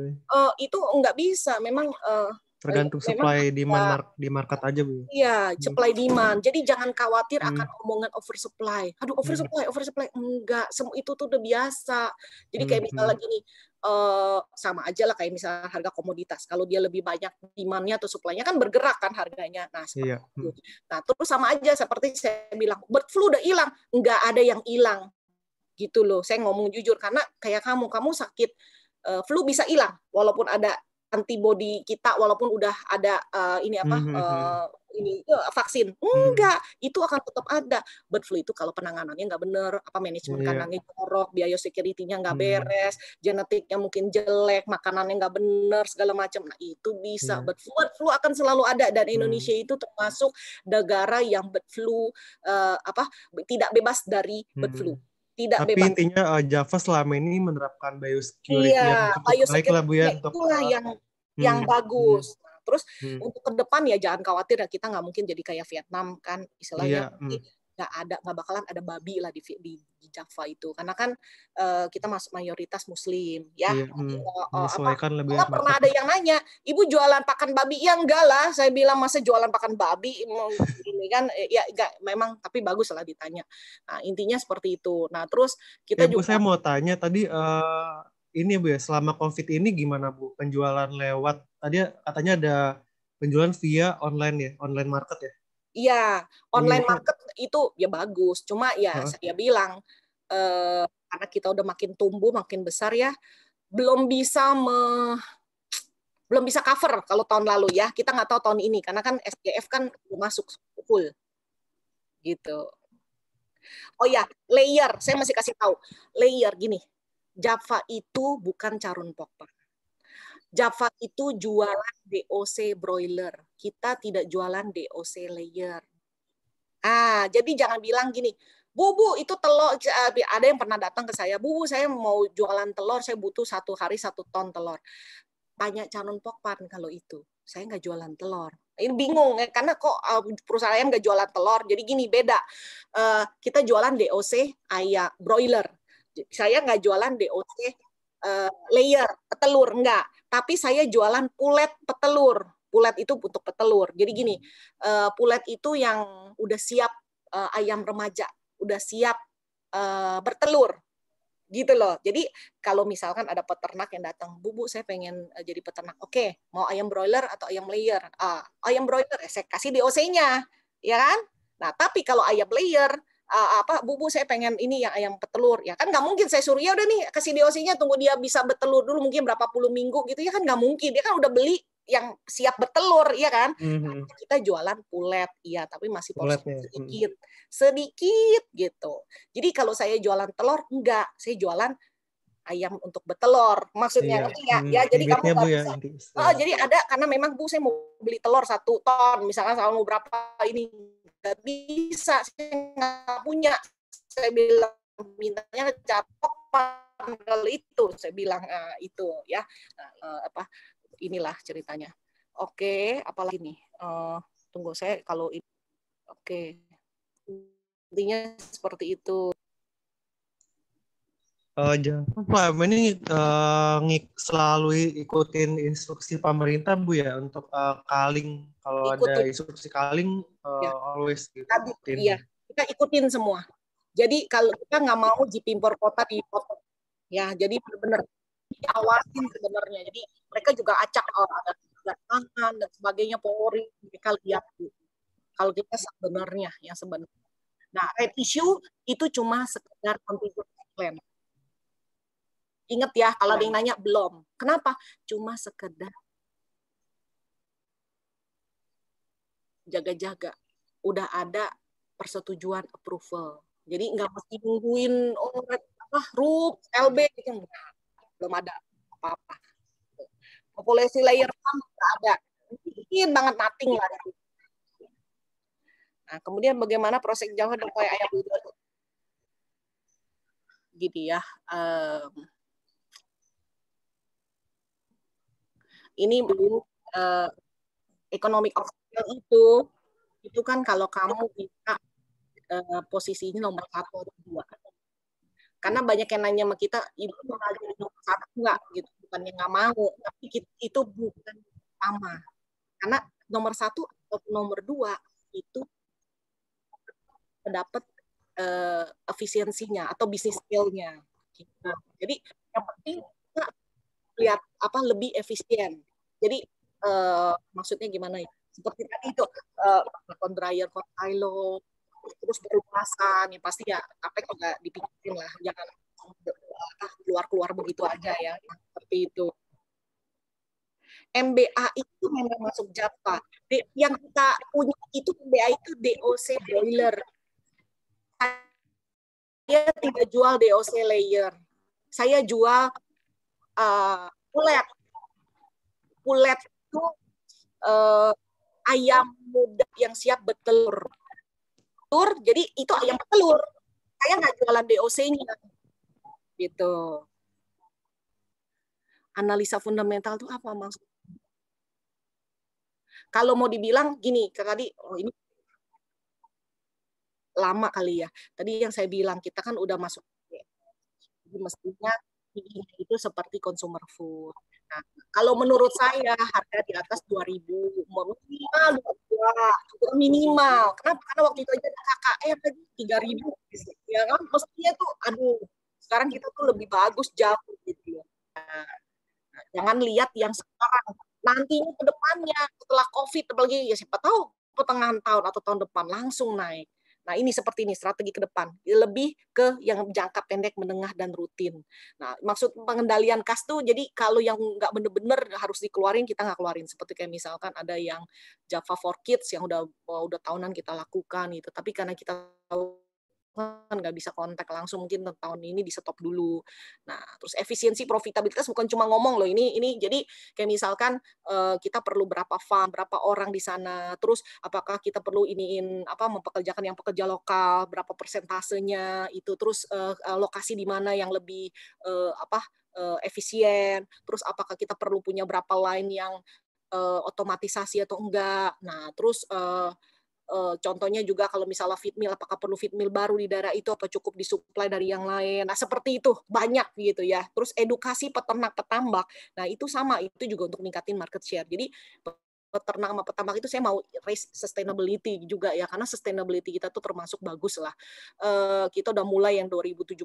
itu enggak bisa. Memang uh, tergantung supply ada. demand mar di market aja bu iya hmm. supply demand jadi jangan khawatir hmm. akan omongan oversupply aduh oversupply hmm. oversupply enggak semua itu tuh udah biasa jadi hmm, kayak hmm. misalnya gini uh, sama aja lah kayak misalnya harga komoditas. Kalau dia lebih banyak demandnya atau supply-nya kan bergerak kan harganya. Nah, seperti iya. itu. Hmm. Nah, terus sama aja seperti saya bilang, bird flu udah hilang, enggak ada yang hilang. Gitu loh. Saya ngomong jujur karena kayak kamu, kamu sakit uh, flu bisa hilang walaupun ada antibody kita walaupun udah ada uh, ini apa mm-hmm. uh, ini uh, vaksin mhm. enggak mm itu akan tetap ada bird flu itu kalau penanganannya nggak bener apa manajemen yeah. kandangnya jorok biaya securitynya nggak mm-hmm. beres genetiknya mungkin jelek makanannya nggak bener segala macam nah itu bisa yeah. bird flu bird flu akan selalu ada dan iya. Indonesia mm itu termasuk negara yang bird flu uh, apa tidak bebas dari mm bird flu tidak Tapi bebas. intinya uh, Java selama ini menerapkan biosecurity iya, yang cukup baik lah Bu ya, Untuk, uh, yang hmm. yang hmm. bagus. Hmm. terus hmm. untuk ke depan ya jangan khawatir ya kita nggak mungkin jadi kayak Vietnam kan istilahnya. Iya, hmm nggak ada nggak bakalan ada babi lah di, di, di Java itu karena kan uh, kita masuk mayoritas Muslim ya. Iya, hmm, uh, apa, pernah ada yang nanya, ibu jualan pakan babi? yang enggak lah, saya bilang masa jualan pakan babi ini kan eh, ya enggak memang tapi bagus lah ditanya. Nah intinya seperti itu. Nah terus kita ya, juga. Bu, saya mau tanya tadi. Uh ini bu ya selama covid ini gimana bu penjualan lewat tadi katanya ada penjualan via online ya online market ya Iya, online iya. market itu ya bagus. Cuma ya huh? saya bilang eh, karena kita udah makin tumbuh, makin besar ya, belum bisa me belum bisa cover kalau tahun lalu ya. Kita nggak tahu tahun ini karena kan SDF kan belum masuk full. Gitu. Oh ya, layer. Saya masih kasih tahu. Layer gini. Java itu bukan carun Pogba. Java itu jualan DOC broiler. Kita tidak jualan DOC layer. Ah, jadi jangan bilang gini, Bu, bu, itu telur. Ah, ada yang pernah datang ke saya, bu, bu, saya mau jualan telur, saya butuh satu hari satu ton telur. Tanya Canon Pokpan kalau itu. Saya nggak jualan telur. Ini bingung, ya, karena kok ah, perusahaan nggak jualan telur. Jadi gini, beda. Eh, kita jualan DOC ayam, broiler. Saya nggak jualan DOC eh, layer, telur, enggak tapi saya jualan pulet petelur. Pulet itu untuk petelur. Jadi gini, uh, pulet itu yang udah siap uh, ayam remaja, udah siap uh, bertelur gitu loh. Jadi kalau misalkan ada peternak yang datang, bu bu saya pengen jadi peternak, oke okay, mau ayam broiler atau ayam layer? Uh, ayam broiler, saya kasih DOC-nya, ya kan? Nah tapi kalau ayam layer uh, apa bu bu saya pengen ini yang ayam petelur ya kan nggak mungkin saya suruh ya udah nih kasih dosisnya tunggu dia bisa bertelur dulu mungkin berapa puluh minggu gitu ya kan nggak mungkin dia kan udah beli yang siap bertelur ya kan mm-hmm. kita jualan pulet ya tapi masih porsi hmm. sedikit sedikit gitu jadi kalau saya jualan telur enggak saya jualan ayam untuk betelor, maksudnya iya. ya, hmm, ya jadi kamu nggak ya, bisa oh, jadi ada karena memang bu saya mau beli telur satu ton misalkan saya mau berapa ini nggak bisa saya nggak punya saya bilang mintanya capok kalau itu saya bilang uh, itu ya uh, apa inilah ceritanya oke okay, apalagi nih uh, tunggu saya kalau ini. oke okay. intinya seperti itu Eh, jangan ini uh, ngik, selalu ikutin instruksi pemerintah bu ya untuk uh, kaling kalau ikutin. ada instruksi kaling uh, ya. always ikutin. Iya, kita ikutin semua. Jadi kalau kita nggak mau jipimpor kota di kota, ya jadi benar-benar diawasin sebenarnya. Jadi mereka juga acak oh, ada tangan dan sebagainya Polri mereka lihat bu. Kalau kita sebenarnya ya sebenarnya. Nah, red issue itu cuma sekedar konfigurasi plan Ingat ya, kalau ada yang iya. nanya belum. Kenapa? Cuma sekedar jaga-jaga. Udah ada persetujuan approval. Jadi nggak mesti nungguin oh apa RUP, LB gitu Belum ada apa-apa. Populasi layer 6 nggak ada. Mungkin banget nothing lah. Nah, kemudian bagaimana proses jauh dan koyak ayam itu? Gini ya, um, ini uh, economic of scale itu itu kan kalau kamu bisa uh, posisinya nomor satu atau dua karena banyak yang nanya sama kita ibu mau nomor satu nggak gitu bukan yang nggak mau tapi kita, itu bukan sama karena nomor satu atau nomor dua itu dapat uh, efisiensinya atau bisnis skillnya gitu. jadi yang penting lihat apa lebih efisien. Jadi uh, maksudnya gimana ya? Seperti tadi itu uh, dryer, con silo, terus berupasan ya pasti ya apa juga dipikirin lah jangan keluar-keluar begitu aja ya seperti itu. MBA itu memang masuk JAPA. Yang kita punya itu MBA itu DOC boiler. Saya tidak jual DOC layer. Saya jual uh, eh, pulet. itu uh, ayam muda yang siap betelur. Betelur, jadi itu ayam betelur. Saya nggak jualan DOC-nya. Gitu. Analisa fundamental itu apa maksud? Kalau mau dibilang gini, tadi oh ini lama kali ya. Tadi yang saya bilang kita kan udah masuk jadi mestinya itu seperti consumer food. Nah, kalau menurut saya harga di atas 2000 minimal dua, minimal. Kenapa? Karena waktu itu aja KKR tadi 3000 ya kan mestinya tuh aduh sekarang kita tuh lebih bagus jauh gitu ya. Nah, jangan lihat yang sekarang. Nantinya ke depannya setelah Covid apalagi ya siapa tahu pertengahan tahun atau tahun depan langsung naik. Nah, ini seperti ini strategi ke depan, lebih ke yang jangka pendek, menengah dan rutin. Nah, maksud pengendalian kas tuh jadi kalau yang nggak bener-bener harus dikeluarin kita nggak keluarin. Seperti kayak misalkan ada yang Java for Kids yang udah udah tahunan kita lakukan gitu. Tapi karena kita kan nggak bisa kontak langsung mungkin tahun ini di stop dulu. Nah, terus efisiensi profitabilitas bukan cuma ngomong loh ini ini jadi kayak misalkan uh, kita perlu berapa farm, berapa orang di sana, terus apakah kita perlu iniin apa mempekerjakan yang pekerja lokal, berapa persentasenya itu, terus uh, lokasi di mana yang lebih uh, apa uh, efisien, terus apakah kita perlu punya berapa line yang uh, otomatisasi atau enggak. Nah, terus uh, Eh, contohnya juga kalau misalnya feed mill apakah perlu feed mill baru di daerah itu atau cukup disuplai dari yang lain nah seperti itu banyak gitu ya terus edukasi peternak petambak nah itu sama itu juga untuk ningkatin market share jadi peternak sama petambak itu saya mau raise sustainability juga ya karena sustainability kita tuh termasuk bagus lah eh, kita udah mulai yang 2017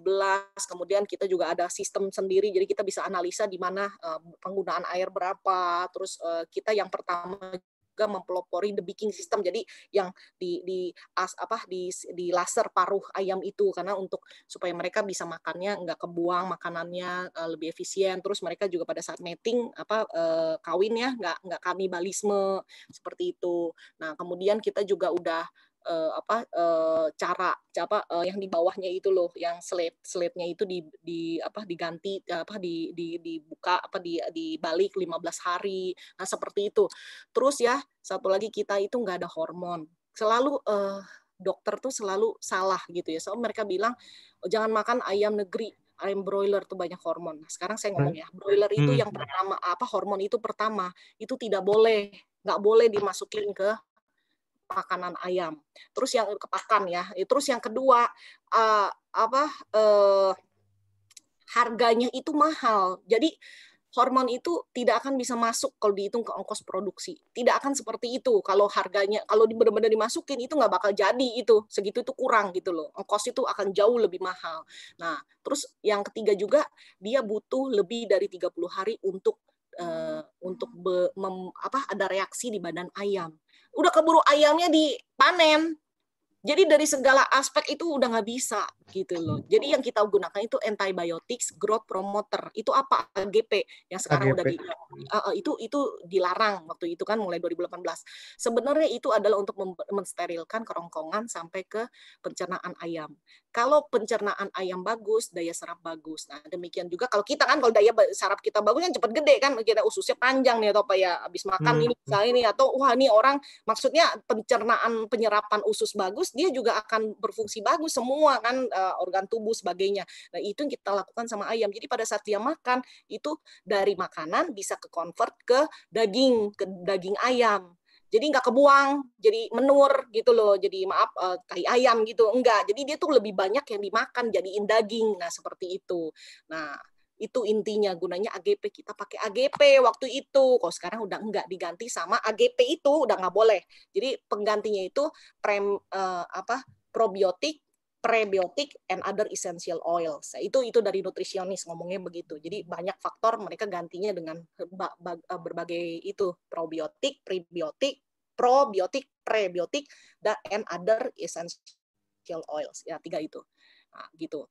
kemudian kita juga ada sistem sendiri jadi kita bisa analisa di mana eh, penggunaan air berapa terus kita yang pertama juga mempelopori the baking system jadi yang di di as apa di di laser paruh ayam itu karena untuk supaya mereka bisa makannya nggak kebuang makanannya uh, lebih efisien terus mereka juga pada saat mating apa uh, eh, kawin ya nggak nggak kanibalisme seperti itu nah kemudian kita juga udah uh, apa uh, cara apa uh, yang di bawahnya itu loh yang slate slate itu di di apa diganti apa di di dibuka apa di di dibalik 15 hari nah seperti itu terus ya satu lagi kita itu nggak ada hormon selalu uh, dokter tuh selalu salah gitu ya so mereka bilang oh, jangan makan ayam negeri ayam broiler tuh banyak hormon. Nah, sekarang saya ngomong ya, hmm. broiler itu hmm. yang pertama apa hormon itu pertama itu tidak boleh nggak boleh dimasukin ke pakanan ayam. Terus yang kepakan ya. Eh, terus yang kedua uh, apa uh, harganya itu mahal. Jadi hormon itu tidak akan bisa masuk kalau dihitung ke ongkos produksi. Tidak akan seperti itu kalau harganya kalau benar-benar dimasukin itu nggak bakal jadi itu segitu itu kurang gitu loh. Ongkos itu akan jauh lebih mahal. Nah, terus yang ketiga juga dia butuh lebih dari 30 hari untuk uh, untuk be, mem, apa ada reaksi di badan ayam udah keburu ayamnya dipanen. Jadi dari segala aspek itu udah nggak bisa gitu loh. Jadi yang kita gunakan itu antibiotics growth promoter. Itu apa AGP yang sekarang AGP. udah di, uh, itu itu dilarang waktu itu kan mulai 2018. Sebenarnya itu adalah untuk mensterilkan kerongkongan sampai ke pencernaan ayam kalau pencernaan ayam bagus, daya serap bagus. Nah, demikian juga kalau kita kan kalau daya serap kita bagus kan cepat gede kan kita ususnya panjang nih atau apa ya habis makan hmm. ini hmm. misalnya ini atau wah ini orang maksudnya pencernaan penyerapan usus bagus dia juga akan berfungsi bagus semua kan eh, organ tubuh sebagainya. Nah, itu yang kita lakukan sama ayam. Jadi pada saat dia makan itu dari makanan bisa ke convert ke daging ke daging ayam jadi nggak kebuang jadi menur gitu loh jadi maaf uh, eh, tai ayam gitu enggak jadi dia tuh lebih banyak yang dimakan jadi daging nah seperti itu nah itu intinya gunanya AGP kita pakai AGP waktu itu kok sekarang udah enggak diganti sama AGP itu udah nggak boleh jadi penggantinya itu prem eh, apa probiotik prebiotik and other essential oils. Itu itu dari nutrisionis ngomongnya begitu. Jadi banyak faktor mereka gantinya dengan eh, berbagai itu probiotik, prebiotik, probiotik, prebiotik dan and other essential oils. Ya tiga itu. Nah, gitu.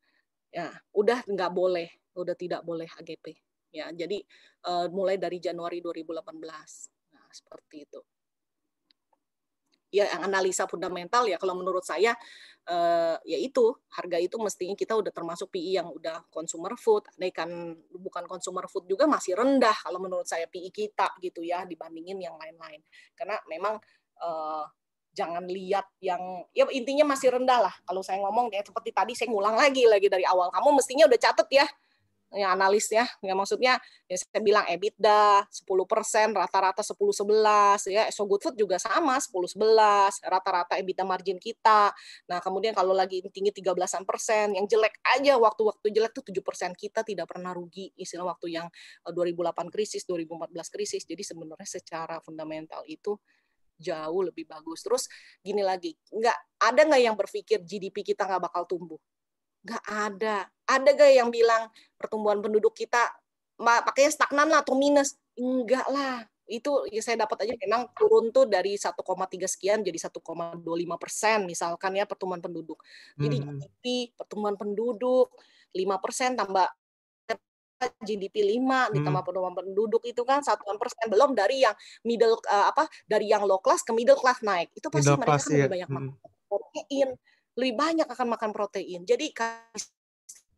Ya, udah nggak boleh, udah tidak boleh AGP. Ya, jadi uh, mulai dari Januari 2018. Nah, seperti itu ya yang analisa fundamental ya kalau menurut saya eh, ya itu harga itu mestinya kita udah termasuk PI e yang udah consumer food naikkan bukan consumer food juga masih rendah kalau menurut saya PI e kita gitu ya dibandingin yang lain-lain karena memang eh, jangan lihat yang ya intinya masih rendah lah kalau saya ngomong ya seperti tadi saya ngulang lagi lagi dari awal kamu mestinya udah catet ya yang analis ya. yang maksudnya ya saya bilang EBITDA 10% rata-rata 10 11 ya so good food juga sama 10 11 rata-rata EBITDA margin kita. Nah, kemudian kalau lagi tinggi 13-an persen, yang jelek aja waktu-waktu jelek tuh 7 persen kita tidak pernah rugi istilah waktu yang 2008 eh, krisis, 2014 krisis. Jadi sebenarnya secara fundamental itu jauh lebih bagus. Terus gini lagi, nggak ada nggak yang berpikir GDP kita nggak bakal tumbuh? Nggak ada. Ada gak yang bilang pertumbuhan penduduk kita pakai stagnan lah atau minus? Enggak lah. Itu ya saya dapat aja memang turun tuh dari 1,3 sekian jadi 1,25 persen misalkan ya pertumbuhan penduduk. Jadi hmm. GDP, pertumbuhan penduduk, 5 persen tambah GDP 5 hmm. ditambah pertumbuhan penduduk itu kan satuan persen belum dari yang middle uh, apa dari yang low class ke middle class naik itu pasti middle mereka class, kan ya. lebih iya. banyak hmm lebih banyak akan makan protein. Jadi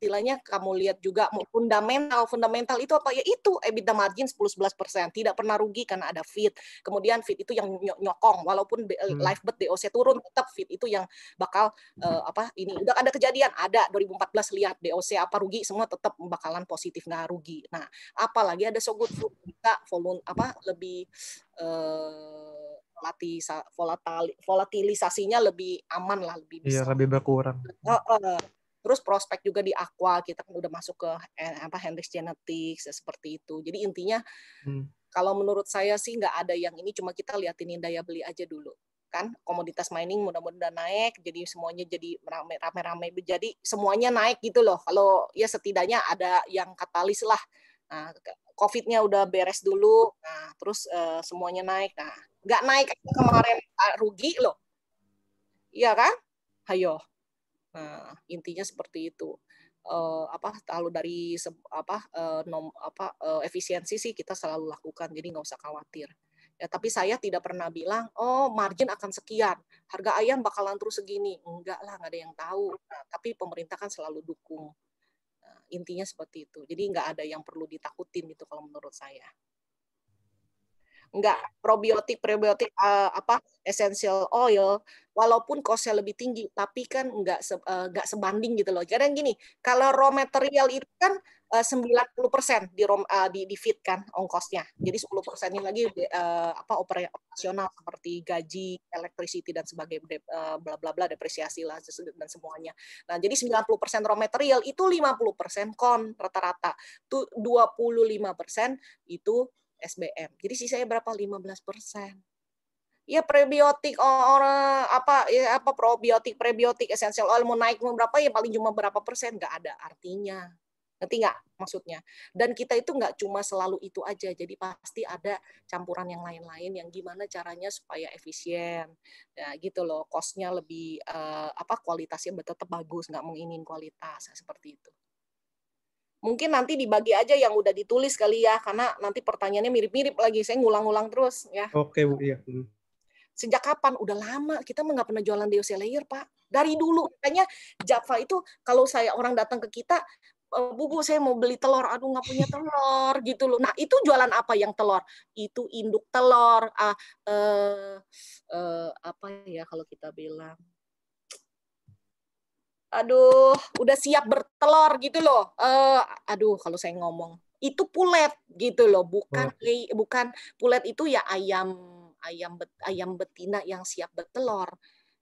istilahnya kamu lihat juga fundamental fundamental itu apa ya itu EBITDA margin 10 11 persen tidak pernah rugi karena ada fit kemudian fit itu yang nyokong walaupun eh, hmm. live bet DOC turun tetap fit itu yang bakal uh, apa ini udah ada kejadian ada 2014 lihat DOC apa rugi semua tetap bakalan positif nggak rugi nah apalagi ada so good food kita volume apa lebih uh, volati volatil volatilisasinya lebih aman lah lebih iya, bisa. Iya, lebih berkurang. Terus prospek juga di aqua kita kan udah masuk ke apa Hendrix Genetics ya, seperti itu. Jadi intinya hmm. kalau menurut saya sih nggak ada yang ini cuma kita liatin daya beli aja dulu kan komoditas mining mudah-mudahan naik jadi semuanya jadi rame-rame jadi semuanya naik gitu loh kalau ya setidaknya ada yang katalis lah Nah, COVID-nya udah beres dulu, nah terus uh, semuanya naik. Nah, nggak naik kemarin ah, rugi loh, iya kan? Hayo. Nah, intinya seperti itu. Uh, apa kalau dari apa uh, nom apa uh, efisiensi sih kita selalu lakukan jadi nggak usah khawatir ya tapi saya tidak pernah bilang oh margin akan sekian harga ayam bakalan terus segini enggak lah nggak ada yang tahu nah, tapi pemerintah kan selalu dukung intinya seperti itu jadi nggak ada yang perlu ditakutin gitu kalau menurut saya enggak probiotik probiotik uh, eh, apa essential oil walaupun kosnya lebih tinggi tapi kan enggak se, uh, nggak sebanding gitu loh kadang gini kalau raw material itu kan eh, uh, 90% di, rom, uh, di di fit kan ongkosnya jadi 10 nya lagi uh, apa operasional seperti gaji electricity dan sebagai de, uh, bla bla bla depresiasi lah dan semuanya nah jadi 90% raw material itu 50% kon rata-rata tuh 25% itu SBM. Jadi sisanya berapa? 15 persen. Ya prebiotik oh, orang apa ya apa probiotik prebiotik esensial oil mau naik mau berapa ya paling cuma berapa persen nggak ada artinya Nanti nggak maksudnya dan kita itu nggak cuma selalu itu aja jadi pasti ada campuran yang lain-lain yang gimana caranya supaya efisien nah gitu loh Kosnya lebih eh, apa kualitasnya tetap bagus nggak mengingin kualitas nah, seperti itu mungkin nanti dibagi aja yang udah ditulis kali ya karena nanti pertanyaannya mirip-mirip lagi saya ngulang-ulang terus ya oke bu iya hmm. sejak kapan udah lama kita nggak pernah jualan DOC layer pak dari dulu makanya Java itu kalau saya orang datang ke kita eh, bu bu saya mau beli telur aduh nggak punya telur gitu loh nah itu jualan apa yang telur itu induk telur ah, eh, eh, apa ya kalau kita bilang aduh udah siap bertelur gitu loh uh, aduh kalau saya ngomong itu pulet gitu loh bukan bukan pulet itu ya ayam ayam bet, ayam betina yang siap bertelur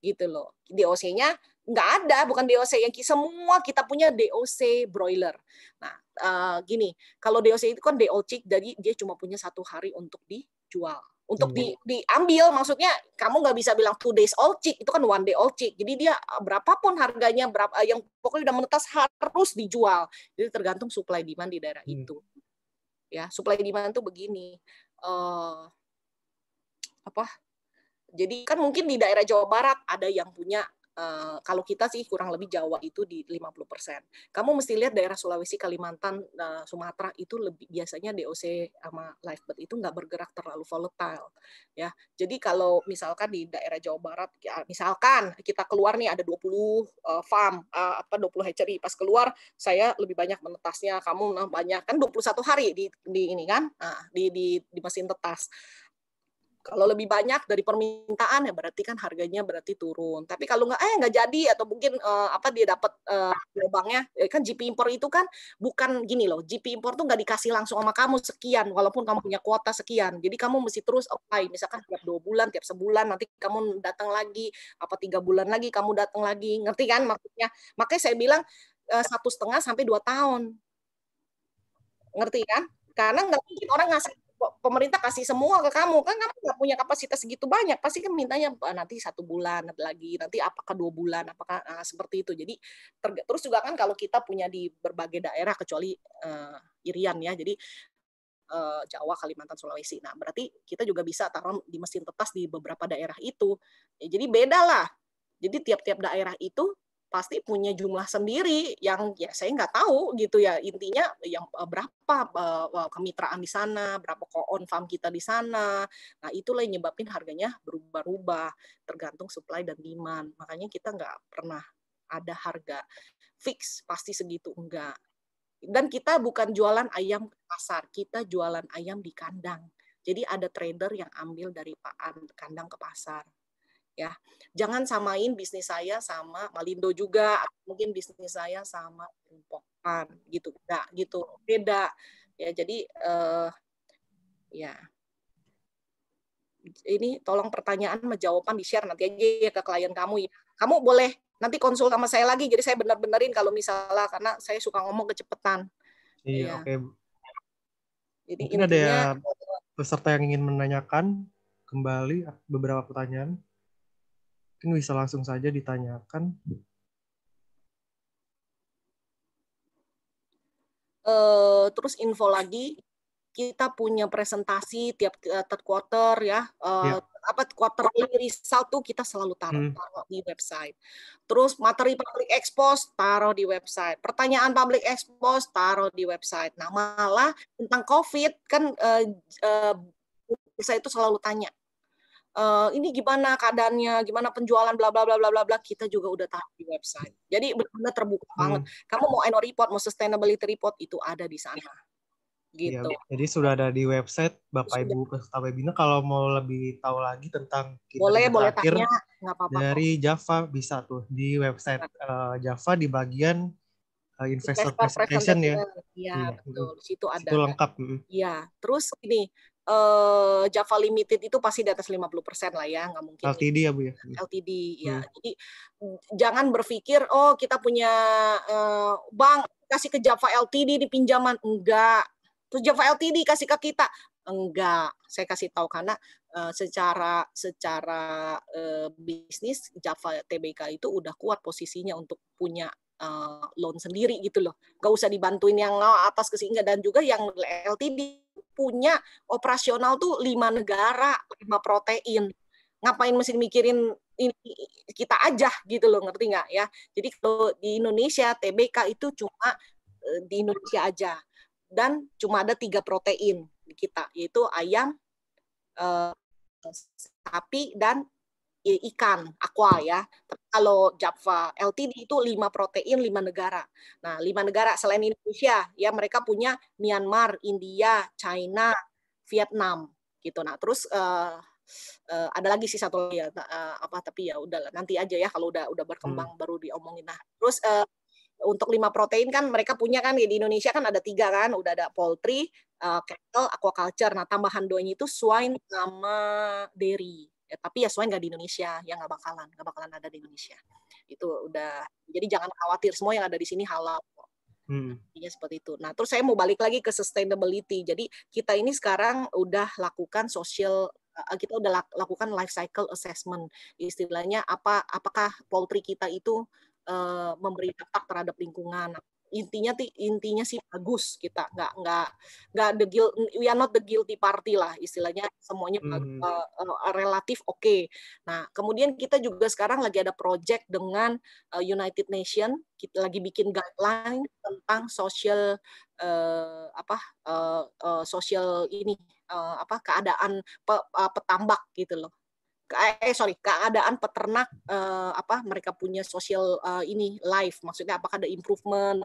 gitu loh DOC-nya nggak ada bukan DOC yang semua kita punya DOC broiler nah uh, gini kalau DOC itu kan DOC jadi dia cuma punya satu hari untuk dijual untuk di, diambil maksudnya kamu nggak bisa bilang two days old chick itu kan one day old chick jadi dia eh, berapapun harganya berapa eh, yang pokoknya udah menetas harus dijual jadi tergantung supply demand di daerah hmm. itu ya supply demand tuh begini uh, apa jadi kan mungkin di daerah Jawa Barat ada yang punya Eh, kalau kita sih kurang lebih Jawa itu di 50%. Kamu mesti lihat daerah Sulawesi, Kalimantan, uh, Sumatera itu lebih biasanya DOC sama lifebird itu nggak bergerak terlalu volatile ya. Jadi kalau misalkan di daerah Jawa Barat ya, misalkan kita keluar nih ada 20 uh, eh, farm uh, apa 20 hatchery pas keluar saya lebih banyak menetasnya kamu banyak kan 21 hari di di ini kan uh, di di di mesin tetas. Kalau lebih banyak dari permintaan ya berarti kan harganya berarti turun. Tapi kalau nggak eh nggak jadi atau mungkin uh, apa dia dapat uh, eh, lubangnya ya kan GP impor itu kan bukan gini loh. GP impor tuh nggak dikasih langsung sama kamu sekian walaupun kamu punya kuota sekian. Jadi kamu mesti terus apply misalkan tiap dua bulan, tiap sebulan nanti kamu datang lagi apa tiga bulan lagi kamu datang lagi. Ngerti kan maksudnya? Makanya saya bilang eh, satu setengah sampai dua tahun ngerti kan? Karena nggak mungkin orang ngasih pemerintah kasih semua ke kamu kan kamu nggak punya kapasitas gitu banyak pasti kan mintanya nanti satu bulan lagi nanti apakah dua bulan apakah nah, seperti itu jadi terus juga kan kalau kita punya di berbagai daerah kecuali uh, Irian ya jadi uh, Jawa Kalimantan Sulawesi nah berarti kita juga bisa taruh di mesin tetas di beberapa daerah itu ya, jadi beda lah jadi tiap-tiap daerah itu pasti punya jumlah sendiri yang ya saya nggak tahu gitu ya intinya yang eh, berapa eh, eh, kemitraan di sana berapa koon farm kita di sana nah itulah yang nyebabin harganya berubah-ubah tergantung supply dan demand makanya kita nggak pernah ada harga fix pasti segitu enggak dan kita bukan jualan ayam ke pasar kita jualan ayam di kandang jadi ada trader yang ambil dari kandang ke pasar ya jangan samain bisnis saya sama Malindo juga mungkin bisnis saya sama Rimpokan gitu enggak gitu beda ya jadi uh, ya ini tolong pertanyaan jawaban di share nanti aja ya ke klien kamu ya kamu boleh nanti konsul sama saya lagi jadi saya benar-benerin kalau misalnya karena saya suka ngomong kecepatan iya ya. oke okay. ini intinya, ada ya peserta yang ingin menanyakan kembali beberapa pertanyaan Mungkin bisa langsung saja ditanyakan. Uh, terus info lagi, kita punya presentasi tiap eh, third quarter ya. Uh, eh, yeah. apa quarterly result tuh kita selalu taruh, hmm. taruh di website. Terus materi public expose taruh di website. Pertanyaan public expose taruh di website. Nah, malah tentang Covid kan uh, uh, saya itu selalu tanya Uh, ini gimana keadaannya, gimana penjualan, bla bla bla bla bla bla. Kita juga udah tahu di website. Jadi benar-benar terbuka hmm. banget. Kamu mau annual report, mau sustainability report itu ada di sana. Iya, gitu. Ya, jadi sudah ada di website Bapak sudah. Ibu peserta webinar. Kalau mau lebih tahu lagi tentang kita boleh boleh tanya, nggak apa-apa. Dari Java bisa tuh di website uh, Java di bagian uh, investor, investor presentation, ya. presentation ya. Iya, ya, betul. situ ada. Itu lengkap. Iya, terus ini uh, Java Limited itu pasti di atas 50% lah ya, nggak mungkin. LTD ya Bu ya. LTD ya. Hmm. Jadi mm, jangan berpikir oh kita punya uh, bank kasih ke Java LTD di pinjaman enggak. Terus Java LTD kasih ke kita enggak. Saya kasih tahu karena uh, secara secara uh, bisnis Java TBK itu udah kuat posisinya untuk punya uh, loan sendiri gitu loh. Gak usah dibantuin yang atas ke sini dan juga yang LTD punya operasional tuh lima negara, lima protein. Ngapain mesti mikirin ini kita aja gitu loh, ngerti nggak ya? Jadi kalau di Indonesia TBK itu cuma eh, di Indonesia aja dan cuma ada tiga protein kita yaitu ayam, eh, sapi dan Iya, ikan, aqua ya. Tapi kalau Java LTD itu lima protein lima negara. Nah, lima negara selain Indonesia ya mereka punya Myanmar, India, China, Vietnam gitu. Nah, terus uh, uh, ada lagi sih satu lagi ya uh, apa tapi ya udah nanti aja ya kalau udah udah berkembang hmm. baru diomongin. Nah, terus uh, untuk lima protein kan mereka punya kan di Indonesia kan ada tiga kan udah ada poultry, uh, cattle, aquaculture. Nah tambahan doanya itu swine sama dairy ya, tapi ya soalnya nggak di Indonesia ya nggak bakalan nggak bakalan ada di Indonesia itu udah jadi jangan khawatir semua yang ada di sini halal Hmm. seperti itu. Nah, terus saya mau balik lagi ke sustainability. Jadi kita ini sekarang udah lakukan social eh, kita udah lakukan life cycle assessment. Istilahnya apa apakah poultry kita itu uh, memberi dampak terhadap lingkungan, intinya intinya sih bagus kita nggak nggak nggak the guilt we are not the guilty party lah istilahnya semuanya hmm. uh, relatif oke okay. nah kemudian kita juga sekarang lagi ada project dengan uh, United Nation kita lagi bikin guideline tentang social uh, apa uh, uh, social ini uh, apa keadaan pe, uh, petambak gitu loh eh sorry keadaan peternak eh, apa mereka punya sosial eh, ini life maksudnya apakah ada improvement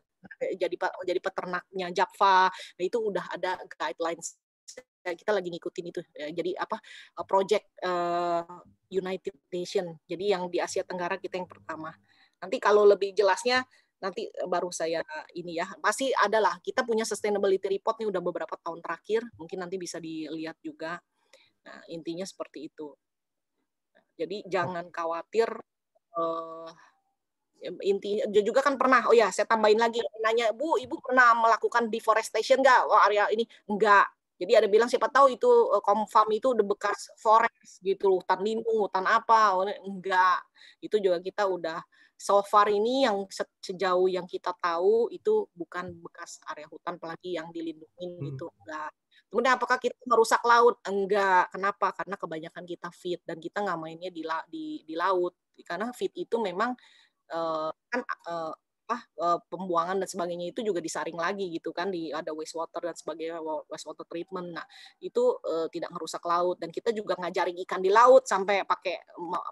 jadi jadi peternaknya Japfa nah itu udah ada guidelines ya, kita lagi ngikutin itu ya, jadi apa eh, project eh, United Nation jadi yang di Asia Tenggara kita yang pertama nanti kalau lebih jelasnya nanti baru saya ini ya pasti adalah kita punya sustainability report nih udah beberapa tahun terakhir mungkin nanti bisa dilihat juga nah intinya seperti itu jadi jangan khawatir uh, inti juga kan pernah oh ya saya tambahin lagi nanya bu ibu pernah melakukan deforestation nggak oh area ini enggak jadi ada bilang siapa tahu itu eh, komfam itu udah bekas forest gitu hutan lindung hutan apa enggak oh, itu juga kita udah so far ini yang sejauh yang kita tahu itu bukan bekas area hutan apalagi yang dilindungi hmm. itu enggak Kemudian apakah kita merusak laut? Enggak. Kenapa? Karena kebanyakan kita fit dan kita nggak mainnya di, la, di di laut. Karena fit itu memang uh, kan uh, apa eh, pembuangan dan sebagainya itu juga disaring lagi gitu kan di ada wastewater dan sebagainya wastewater treatment nah itu uh, tidak merusak laut dan kita juga ngajarin ikan di laut sampai pakai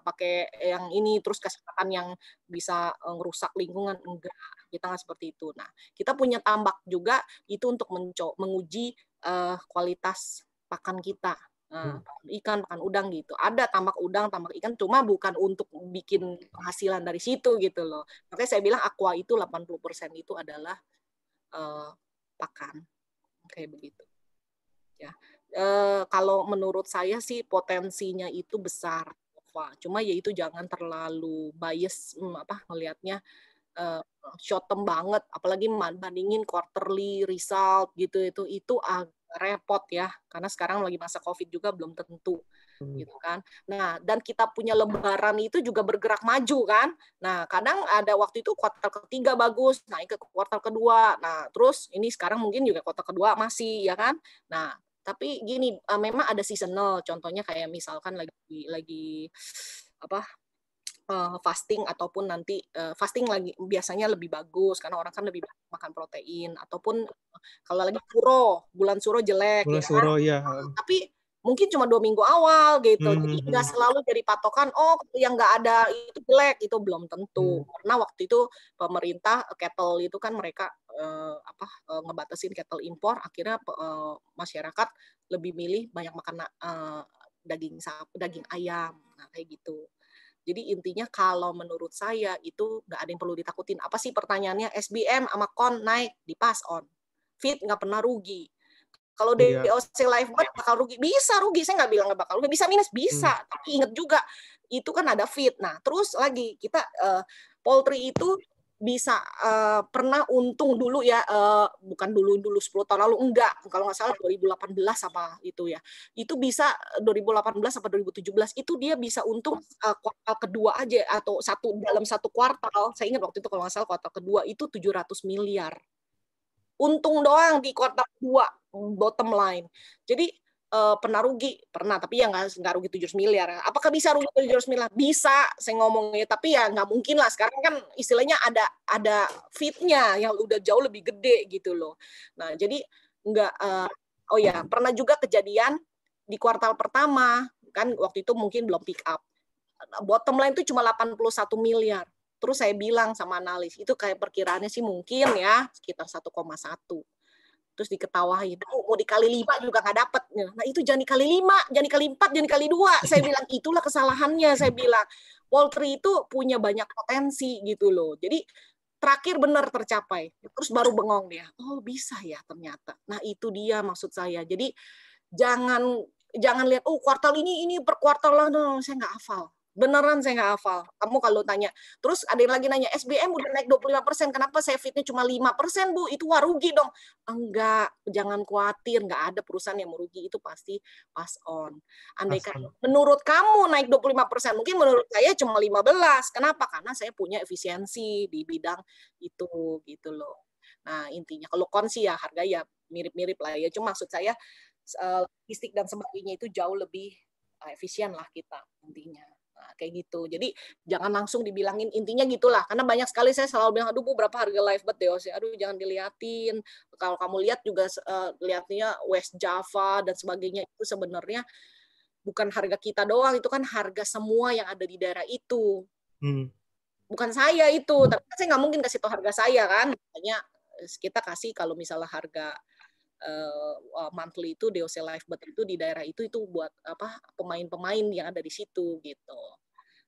pakai yang ini terus kasih yang bisa merusak lingkungan enggak kita nggak seperti itu nah kita punya tambak juga itu untuk menco menguji uh, kualitas pakan kita hmm. ikan, pakan udang gitu. Ada tambak udang, tambak ikan, cuma bukan untuk bikin penghasilan dari situ gitu loh. Makanya saya bilang aqua itu 80% itu adalah uh, pakan. Kayak begitu. Ya. Uh, kalau menurut saya sih potensinya itu besar aqua. Cuma yaitu jangan terlalu bias hmm, apa melihatnya uh, eh, short term banget apalagi bandingin quarterly result gitu itu itu agak repot ya karena sekarang lagi masa covid juga belum tentu hmm. gitu kan nah dan kita punya lebaran itu juga bergerak maju kan nah kadang ada waktu itu kuartal ketiga bagus naik ke kuartal kedua nah terus ini sekarang mungkin juga kuartal kedua masih ya kan nah tapi gini eh, memang ada seasonal contohnya kayak misalkan lagi lagi apa uh, fasting ataupun nanti uh, fasting lagi biasanya lebih bagus karena orang kan lebih makan protein ataupun eh, kalau lagi suro bulan suro jelek bulan ya suro kan? ya tapi mungkin cuma dua minggu awal gitu mm -hmm. jadi nggak hmm. selalu jadi patokan oh yang nggak ada itu jelek itu belum tentu mm. karena waktu itu pemerintah kettle itu kan mereka uh, apa uh, ngebatasin kettle impor akhirnya uh, masyarakat lebih milih banyak makan uh, daging sapi daging ayam nah, kayak gitu jadi intinya kalau menurut saya itu nggak ada yang perlu ditakutin. Apa sih pertanyaannya? SBM sama kon naik di pass on. Fit nggak pernah rugi. Kalau iya. DOC buat bakal rugi, bisa rugi. Saya nggak bilang nggak bakal rugi, bisa minus bisa. Hmm. Tapi ingat juga itu kan ada fit. Nah terus lagi kita uh, poultry itu bisa uh, pernah untung dulu ya uh, bukan dulu dulu 10 tahun lalu enggak kalau nggak salah 2018 apa itu ya itu bisa 2018 apa 2017 itu dia bisa untung uh, kuartal kedua aja atau satu dalam satu kuartal saya ingat waktu itu kalau nggak salah kuartal kedua itu 700 miliar untung doang di kuartal kedua bottom line jadi uh, pernah rugi pernah tapi ya nggak nggak rugi 700 miliar ya. apakah bisa rugi 700 miliar bisa saya ngomongnya tapi ya nggak mungkin lah sekarang kan istilahnya ada ada fitnya yang udah jauh lebih gede gitu loh nah jadi nggak uh, oh ya pernah juga kejadian di kuartal pertama kan waktu itu mungkin belum pick up bottom line itu cuma 81 miliar terus saya bilang sama analis itu kayak perkiraannya sih mungkin ya sekitar 1,1 terus diketawain oh, mau dikali lima juga nggak dapet nah itu jangan dikali lima jangan dikali empat jangan dikali dua saya bilang itulah kesalahannya saya bilang poultry itu punya banyak potensi gitu loh jadi terakhir benar tercapai terus baru bengong dia oh bisa ya ternyata nah itu dia maksud saya jadi jangan jangan lihat oh kuartal ini ini per kuartal lah no, saya nggak hafal Beneran saya nggak hafal. Kamu kalau tanya. Terus ada yang lagi nanya, SBM udah naik 25%, kenapa saya fitnya cuma 5%, Bu? Itu wah rugi dong. Enggak, jangan khawatir, nggak ada perusahaan yang merugi, itu pasti pass on. Andai kan menurut kamu naik 25%, mungkin menurut saya cuma 15. Kenapa? Karena saya punya efisiensi di bidang itu gitu loh. Nah, intinya kalau konsi ya harga ya mirip-mirip lah ya. Cuma maksud saya eh, logistik dan sebagainya itu jauh lebih eh, efisien lah kita intinya kayak gitu. Jadi jangan langsung dibilangin intinya gitulah. Karena banyak sekali saya selalu bilang, aduh bu berapa harga live bet deh, ya. Aduh jangan diliatin. Kalau kamu lihat juga uh, eh, lihatnya West Java dan sebagainya itu sebenarnya bukan harga kita doang, itu kan harga semua yang ada di daerah itu. Hmm. Bukan saya itu, tapi kan saya nggak mungkin kasih tahu harga saya kan. Makanya eh, kita kasih kalau misalnya harga uh, monthly itu DOC Live Bet itu di daerah itu itu buat apa pemain-pemain yang ada di situ gitu.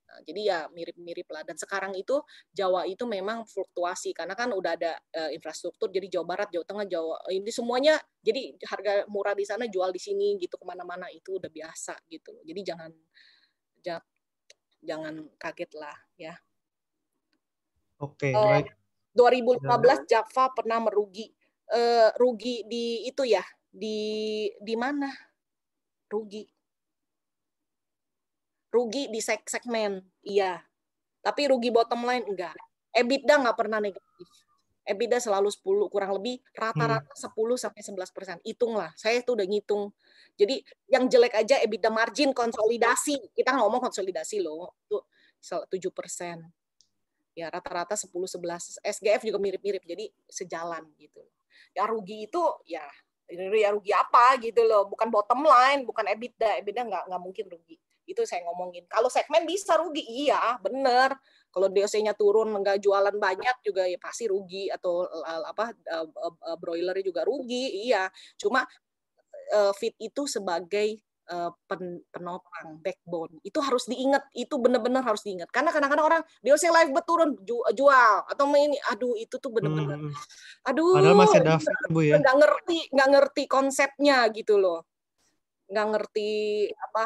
Nah, jadi ya mirip-mirip lah. Dan sekarang itu Jawa itu memang fluktuasi karena kan udah ada uh, infrastruktur. Jadi Jawa Barat, Jawa Tengah, Jawa ini semuanya. Jadi harga murah di sana jual di sini gitu kemana-mana itu udah biasa gitu. Jadi jangan jangan, jangan kaget lah ya. Oke. Okay, uh, right. 2015 Java pernah merugi eh, rugi di itu ya di di mana rugi rugi di seg segmen iya tapi rugi bottom line enggak EBITDA nggak pernah negatif EBITDA selalu 10 kurang lebih rata-rata 10 hmm. sampai 11 persen hitunglah saya itu udah ngitung jadi yang jelek aja EBITDA margin konsolidasi kita ngomong konsolidasi loh itu tujuh persen ya rata-rata 10 11 SGF juga mirip-mirip jadi sejalan gitu ya rugi itu ya ya rugi apa gitu loh bukan bottom line bukan EBITDA EBITDA nggak nggak mungkin rugi itu saya ngomongin kalau segmen bisa rugi iya bener kalau DOC-nya turun nggak jualan banyak juga ya pasti rugi atau eh, apa eh, eh, broilernya juga rugi iya cuma fit itu sebagai Eh, pen, penopang backbone itu harus diingat itu benar-benar harus diingat karena kadang-kadang orang Diosnya live beturun jual atau ini aduh itu tuh benar-benar hmm. hmm, hmm. aduh Padahal masih ada bu ya nggak ngerti nggak ngerti konsepnya gitu loh nggak ngerti apa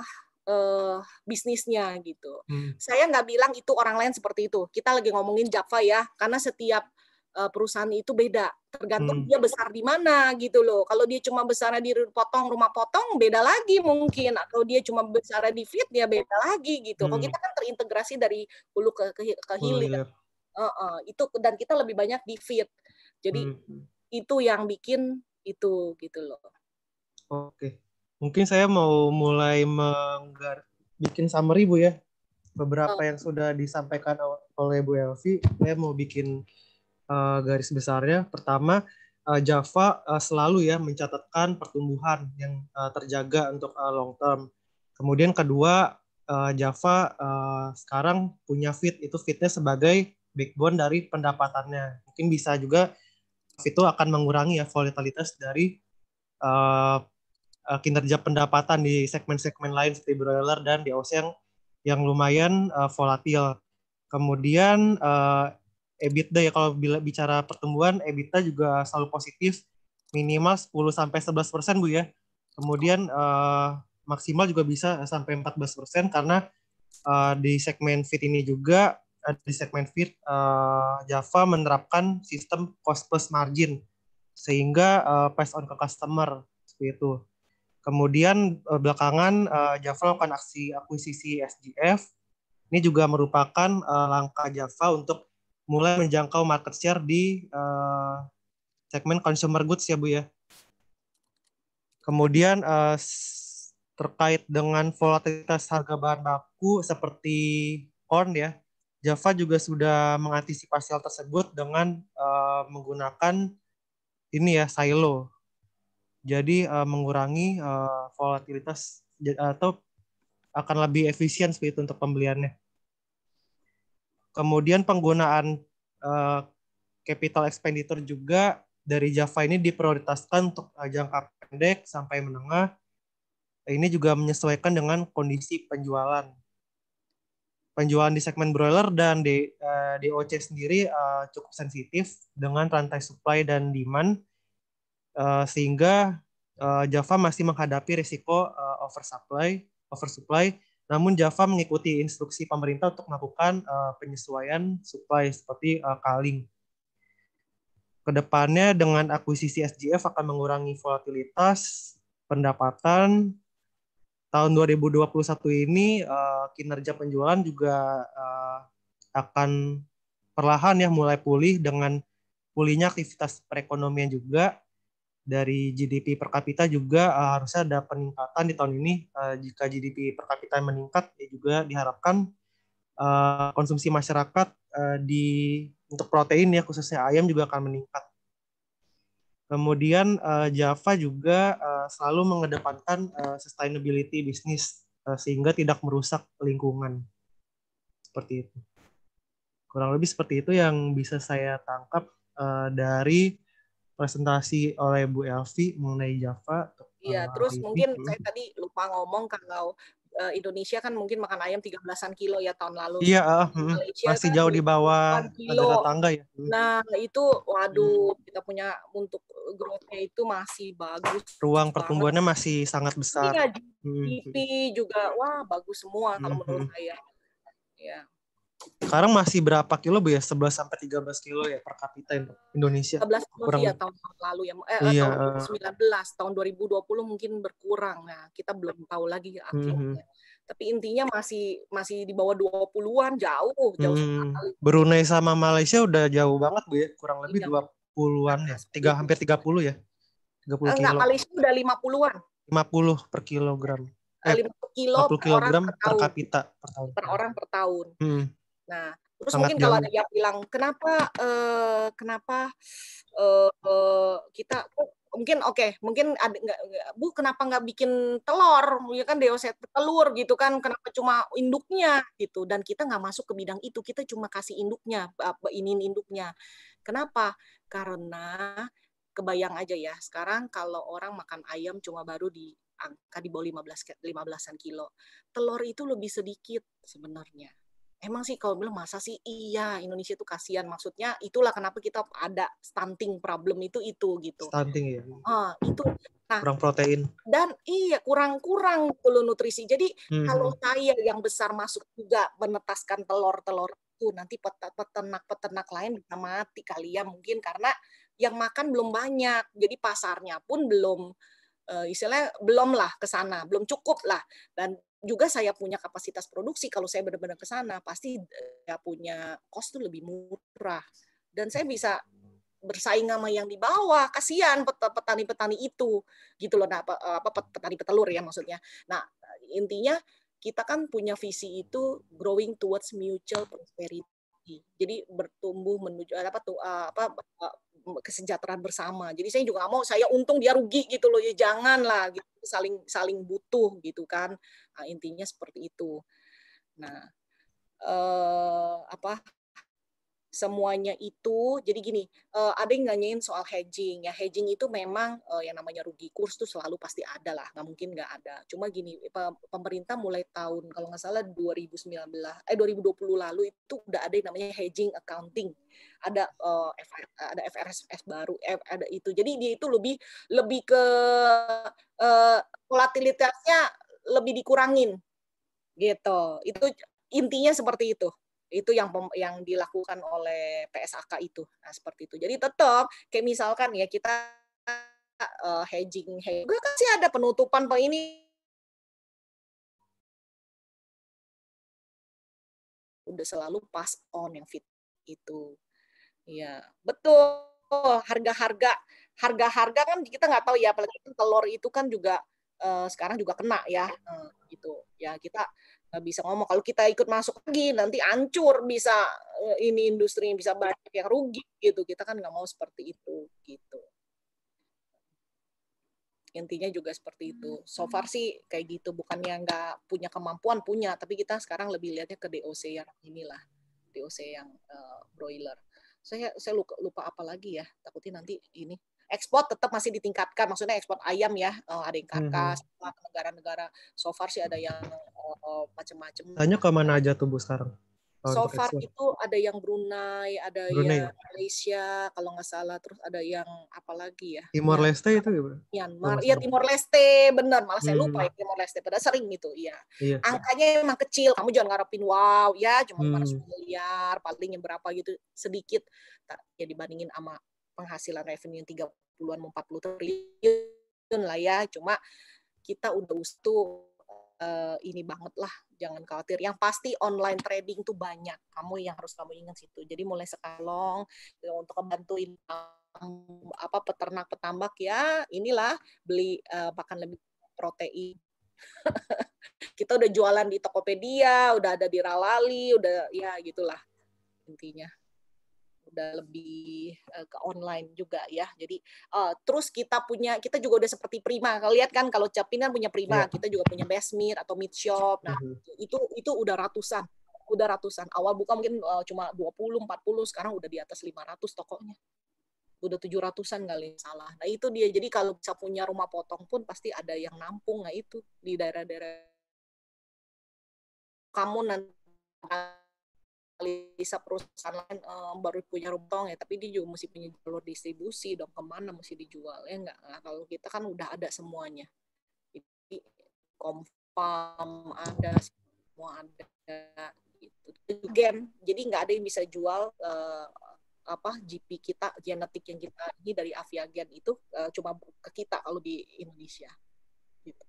uh, bisnisnya gitu. Hmm. Saya nggak bilang itu orang lain seperti itu. Kita lagi ngomongin Java ya, karena setiap Eh, perusahaan itu beda tergantung hmm. dia besar di mana gitu loh kalau dia cuma besar di rumah potong rumah potong beda lagi mungkin nah, kalau dia cuma besar di fit ya beda lagi gitu hmm. kalau kita kan terintegrasi dari hulu ke ke, ke hilir uh, uh, itu dan kita lebih banyak di fit jadi hmm. itu yang bikin itu gitu loh oke mungkin saya mau mulai menggar bikin summary bu ya beberapa oh. yang sudah disampaikan oleh bu Elvi saya mau bikin Eh, garis besarnya. Pertama, eh, Java eh, selalu ya mencatatkan pertumbuhan yang terjaga untuk long term. Kemudian kedua, Java sekarang punya fit itu fitnya sebagai backbone dari pendapatannya. Mungkin bisa juga itu akan mengurangi ya volatilitas dari kinerja pendapatan di segmen-segmen lain seperti broiler dan di yang yang lumayan volatil. Kemudian EBITDA ya kalau bila bicara pertumbuhan EBITDA juga selalu positif minimal 10 sampai 11 persen bu ya. Kemudian uh, maksimal juga bisa sampai 14 persen karena uh, di segmen fit ini juga eh, di segmen fit uh, Java menerapkan sistem cost plus margin sehingga uh, pass on ke customer seperti itu. Kemudian uh, belakangan uh, Java melakukan aksi akuisisi SGF. Ini juga merupakan uh, langkah Java untuk mulai menjangkau market share di uh, segmen consumer goods ya Bu ya. Kemudian uh, terkait dengan volatilitas harga bahan baku seperti corn ya, Java juga sudah mengantisipasi hal tersebut dengan uh, menggunakan ini ya silo. Jadi uh, mengurangi uh, volatilitas atau akan lebih efisien seperti itu untuk pembeliannya. Kemudian penggunaan uh, capital expenditure juga dari Java ini diprioritaskan untuk jangka pendek sampai menengah. Ini juga menyesuaikan dengan kondisi penjualan. Penjualan di segmen broiler dan di uh, eh, DOC sendiri eh, cukup sensitif dengan rantai supply dan demand sehingga uh, Java masih menghadapi risiko oversupply, oversupply namun Java mengikuti instruksi pemerintah untuk melakukan uh, penyesuaian supply seperti uh, eh, kaling. Kedepannya dengan akuisisi SGF akan mengurangi volatilitas pendapatan. Tahun 2021 ini uh, kinerja penjualan juga uh, akan perlahan ya mulai pulih dengan pulihnya aktivitas perekonomian juga dari GDP per kapita juga uh, harusnya ada peningkatan di tahun ini. Uh, jika GDP per kapita meningkat, ya juga diharapkan uh, konsumsi masyarakat uh, di untuk protein ya khususnya ayam juga akan meningkat. Kemudian uh, Java juga uh, selalu mengedepankan uh, sustainability bisnis uh, sehingga tidak merusak lingkungan. Seperti itu. Kurang lebih seperti itu yang bisa saya tangkap uh, dari presentasi oleh Bu Elvi mengenai Java. Iya, uh, terus mungkin saya tadi lupa ngomong kalau uh, Indonesia kan mungkin makan ayam 13-an kilo ya tahun lalu. Iya, uh, masih kan jauh di bawah ada tetangga ya. Hmm. Nah, itu waduh hmm. kita punya untuk growth-nya itu masih bagus. Ruang pertumbuhannya masih sangat besar. Iya, hmm. juga wah bagus semua kalau hmm. menurut saya. Ya sekarang masih berapa kilo bu ya 11 sampai 13 kilo ya per kapita Indonesia 11 kurang... ya tahun lalu ya eh, iya, tahun 19 eh. tahun 2020 mungkin berkurang ya kita belum tahu lagi akhirnya mm -hmm. tapi intinya masih masih di bawah 20-an jauh jauh mm hmm, Brunei sama Malaysia udah jauh banget bu ya kurang lebih iya. 20-an ya? ya tiga hampir 30 ya 30 kilo Enggak, Malaysia udah 50-an 50 per kilogram eh, 50 kilo 50 kilogram per, per, per kapita per tahun per orang per tahun hmm Nah, terus Sangat mungkin jauh. kalau ada yang bilang kenapa uh, kenapa uh, uh, kita mungkin oke okay, mungkin ada nggak bu kenapa nggak bikin telur ya kan deoset telur gitu kan kenapa cuma induknya gitu dan kita nggak masuk ke bidang itu kita cuma kasih induknya ini induknya kenapa karena kebayang aja ya sekarang kalau orang makan ayam cuma baru di angka di bawah 15 15-an kilo telur itu lebih sedikit sebenarnya emang sih kalau bilang masa sih iya Indonesia itu kasihan maksudnya itulah kenapa kita ada stunting problem itu itu gitu stunting ya uh, itu nah, kurang protein dan iya kurang kurang perlu nutrisi jadi hmm. kalau hmm. saya yang besar masuk juga menetaskan telur telur itu nanti peternak peternak lain bisa mati kali ya mungkin karena yang makan belum banyak jadi pasarnya pun belum uh, istilahnya belum lah ke sana, belum cukup lah. Dan juga saya punya kapasitas produksi kalau saya benar-benar ke sana pasti saya eh, punya cost tuh lebih murah dan saya bisa bersaing sama yang di bawah kasihan petani-petani itu gitu loh nah, eh, apa petani petelur ya maksudnya nah intinya kita kan punya visi itu growing towards mutual prosperity jadi bertumbuh menuju eh, apa tuh apa kesejahteraan bersama. Jadi saya juga mau saya untung dia rugi gitu loh. Ya janganlah gitu. saling saling butuh gitu kan. Nah, intinya seperti itu. Nah, eh, apa semuanya itu jadi gini uh, ada yang nanyain soal hedging ya hedging itu memang uh, yang namanya rugi kurs tuh selalu pasti ada lah nggak mungkin nggak ada cuma gini eh, pemerintah mulai tahun kalau nggak salah 2019 eh 2020 lalu itu udah ada yang namanya hedging accounting ada uh, FR, ada FRSS baru F, ada itu jadi dia itu lebih lebih ke uh, volatilitasnya lebih dikurangin gitu itu intinya seperti itu itu yang yang dilakukan oleh PSAK itu nah seperti itu jadi tetap kayak misalkan ya kita uh, hedging hedging kan sih ada penutupan pak ini udah selalu pass on yang fit itu ya betul harga-harga harga-harga kan kita nggak tahu ya apalagi telur itu kan juga uh, sekarang juga kena ya uh, gitu ya kita nggak bisa ngomong kalau kita ikut masuk lagi nanti ancur bisa eh, ini industri yang bisa banyak yang rugi gitu kita kan nggak mau seperti itu gitu intinya juga seperti itu so far sih kayak gitu bukannya nggak punya kemampuan punya tapi kita sekarang lebih lihatnya ke DOC yang inilah DOC yang uh, broiler saya saya lupa, lupa apa lagi ya takutnya nanti ini ekspor tetap masih ditingkatkan maksudnya ekspor ayam ya uh, ada yang karkas mm -hmm. negara-negara so far sih ada yang uh, eh, macam-macam tanya ke mana aja tuh bu sekarang so far ekspor. itu ada yang Brunei ada Brunei. yang Malaysia kalau nggak salah terus ada yang apa lagi ya Timor Leste itu gimana Myanmar iya Timor Leste benar malah saya lupa hmm. ya Timor Leste pada sering gitu iya. iya angkanya emang kecil kamu jangan ngarepin wow ya cuma hmm. miliar paling yang berapa gitu sedikit ya dibandingin sama penghasilan revenue 30-an 40 triliun lah ya. Cuma kita udah ustu uh, eh, ini banget lah, jangan khawatir. Yang pasti online trading tuh banyak. Kamu yang harus kamu ingat situ. Jadi mulai sekalong untuk membantuin eh, apa peternak petambak ya, inilah beli uh, makan lebih protein. kita udah jualan di Tokopedia, udah ada di Ralali, udah ya gitulah intinya udah lebih uh, ke online juga ya. Jadi uh, terus kita punya kita juga udah seperti Prima. Lihat kan kalau Capin kan punya Prima, yeah. kita juga punya Best Meat atau Meet Shop. Nah, mm -hmm. itu itu udah ratusan udah ratusan. Awal buka mungkin uh, cuma 20, 40, sekarang udah di atas 500 tokonya. Udah 700-an kali salah. Nah, itu dia. Jadi kalau bisa punya rumah potong pun pasti ada yang nampung. Nah, itu di daerah-daerah kamu nanti analisa perusahaan lain um, baru punya rumpong ya tapi dia juga mesti punya jalur distribusi dong kemana mesti dijual ya enggak nah, kalau kita kan udah ada semuanya jadi kompam ada semua ada gitu gen jadi nggak ada yang bisa jual uh, apa GP kita genetik yang kita ini dari aviagen itu uh, cuma ke kita kalau di Indonesia gitu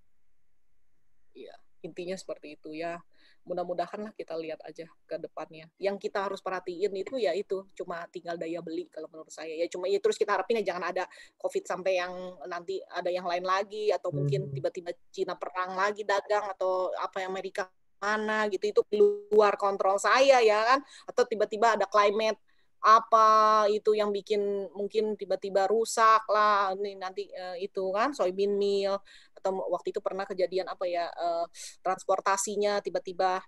ya yeah intinya seperti itu ya mudah-mudahan lah kita lihat aja ke depannya yang kita harus perhatiin itu ya itu cuma tinggal daya beli kalau menurut saya ya cuma ya terus kita harapin ya jangan ada covid sampai yang nanti ada yang lain lagi atau mungkin hmm. tiba-tiba Cina perang lagi dagang atau apa yang Amerika mana gitu itu keluar kontrol saya ya kan atau tiba-tiba ada climate apa itu yang bikin mungkin tiba-tiba rusak lah nih nanti uh, itu kan soybean meal atau waktu itu pernah kejadian apa ya uh, transportasinya tiba-tiba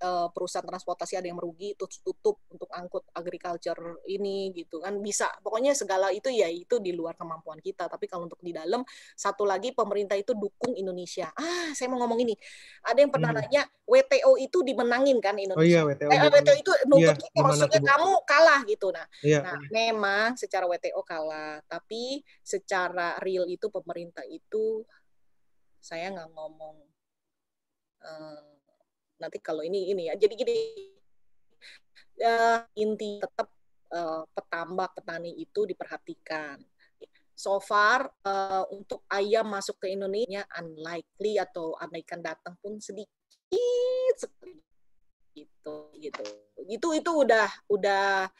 uh, perusahaan transportasi ada yang merugi terus tutup untuk angkut agriculture ini gitu kan bisa pokoknya segala itu ya itu di luar kemampuan kita tapi kalau untuk di dalam satu lagi pemerintah itu dukung Indonesia ah saya mau ngomong ini ada yang pernah hmm. nanya WTO itu dimenangin kan Indonesia oh, iya, WTO, eh, eh WTO itu nuntut iya, kita maksudnya itu. kamu kalah gitu nah iya. nah memang secara WTO kalah tapi secara real itu pemerintah itu saya nggak ngomong uh, nanti kalau ini ini ya jadi gini uh, inti tetap uh, petambak petani itu diperhatikan so far uh, untuk ayam masuk ke Indonesia unlikely atau Amerika datang pun sedikit gitu gitu itu itu udah udah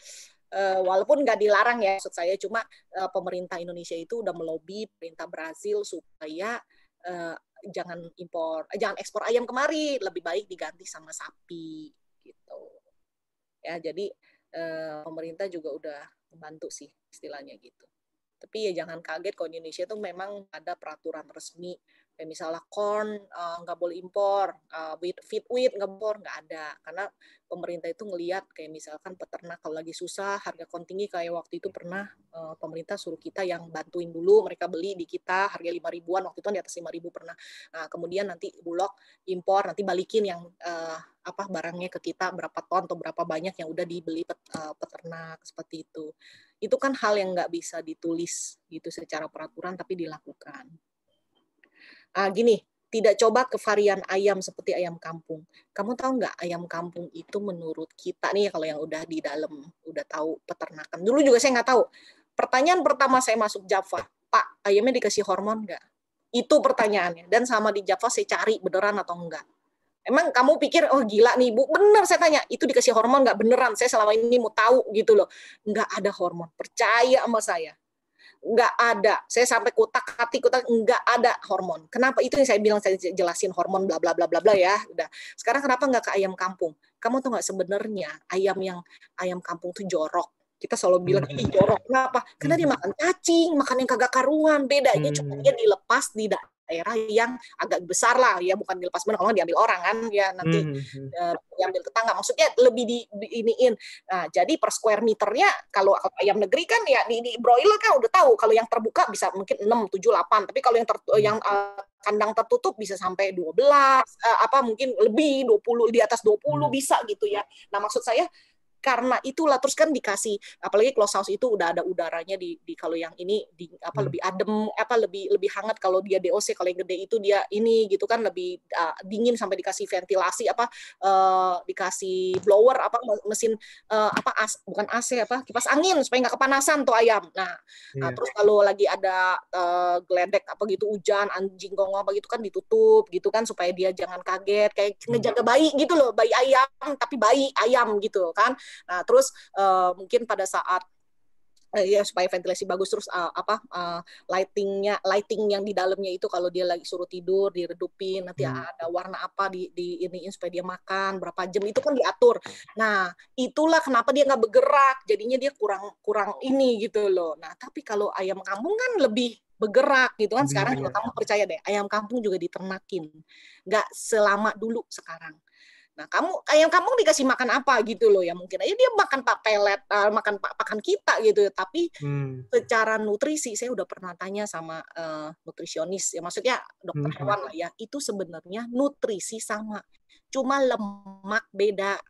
uh, walaupun nggak dilarang ya maksud saya cuma uh, pemerintah Indonesia itu udah melobi pemerintah Brazil supaya Eh, jangan impor, eh, jangan ekspor ayam kemari, lebih baik diganti sama sapi gitu. Ya, jadi uh, pemerintah juga udah membantu sih istilahnya gitu. Tapi ya jangan kaget kalau Indonesia itu memang ada peraturan resmi kayak misalnya corn uh, boleh impor, uh, eh, wheat, feed wheat nggak impor nggak ada karena pemerintah itu ngelihat kayak misalkan peternak kalau lagi susah harga corn tinggi kayak waktu itu pernah uh, pemerintah suruh kita yang bantuin dulu mereka beli di kita harga lima ribuan waktu itu di atas lima ribu pernah nah, kemudian nanti bulog impor nanti balikin yang uh, apa barangnya ke kita berapa ton atau berapa banyak yang udah dibeli pet, uh, peternak seperti itu itu kan hal yang nggak bisa ditulis gitu secara peraturan tapi dilakukan uh, gini, tidak coba ke varian ayam seperti ayam kampung. Kamu tahu nggak ayam kampung itu menurut kita nih kalau yang udah di dalam udah tahu peternakan. Dulu juga saya nggak tahu. Pertanyaan pertama saya masuk Java, Pak ayamnya dikasih hormon nggak? Itu pertanyaannya. Dan sama di Java saya cari beneran atau enggak. Emang kamu pikir, oh gila nih Bu, bener saya tanya, itu dikasih hormon nggak beneran? Saya selama ini mau tahu gitu loh. Nggak ada hormon, percaya sama saya nggak ada. Saya sampai kutak hati kutak nggak ada hormon. Kenapa itu yang saya bilang saya jelasin hormon bla bla bla bla bla ya. Udah. Sekarang kenapa nggak ke ayam kampung? Kamu tuh nggak sebenarnya ayam yang ayam kampung tuh jorok. Kita selalu bilang ini jorok. Kenapa? Karena dia hmm. makan cacing, makan yang kagak karuan. Bedanya cuma hmm. dia dilepas di daerah yang agak besar lah ya bukan dilepas benar kalau diambil orang kan ya nanti hmm. uh, diambil tetangga maksudnya lebih di, di iniin nah, jadi per square meternya kalau, ayam negeri kan ya di, di broiler kan udah tahu kalau yang terbuka bisa mungkin 6 7 8 tapi kalau yang ter, hmm. yang uh, kandang tertutup bisa sampai 12 uh, apa mungkin lebih 20 di atas 20 hmm. bisa gitu ya nah maksud saya karena itulah terus kan dikasih apalagi close house itu udah ada udaranya di, di kalau yang ini di apa hmm. lebih adem apa lebih lebih hangat kalau dia DOC kalau yang gede itu dia ini gitu kan lebih uh, dingin sampai dikasih ventilasi apa uh, dikasih blower apa mesin uh, apa as, bukan AC apa kipas angin supaya nggak kepanasan tuh ayam. Nah, yeah. nah iya. terus kalau lagi ada uh, geledek apa gitu hujan anjing gonggong apa gitu kan ditutup gitu kan supaya dia jangan kaget kayak hmm. ngejaga bayi gitu loh bayi ayam tapi bayi ayam gitu kan Nah, terus uh, mungkin pada saat uh, ya supaya ventilasi bagus terus uh, apa uh, lightingnya lighting yang di dalamnya itu kalau dia lagi suruh tidur diredupin nanti hmm. ada warna apa di di ini supaya dia makan berapa jam itu kan diatur nah itulah kenapa dia nggak bergerak jadinya dia kurang kurang ini gitu loh nah tapi kalau ayam kampung kan lebih bergerak gitu kan sekarang kalau kamu percaya deh ayam kampung juga diternakin nggak selama dulu sekarang Nah, kamu ayam kampung dikasih makan apa gitu loh ya mungkin aja dia makan pak pelet, uh, makan pak pakan kita gitu. ya. Tapi hmm. secara nutrisi saya udah pernah tanya sama uh, nutrisionis ya maksudnya dokter hmm. hewan lah ya. Itu sebenarnya nutrisi sama. Cuma lemak beda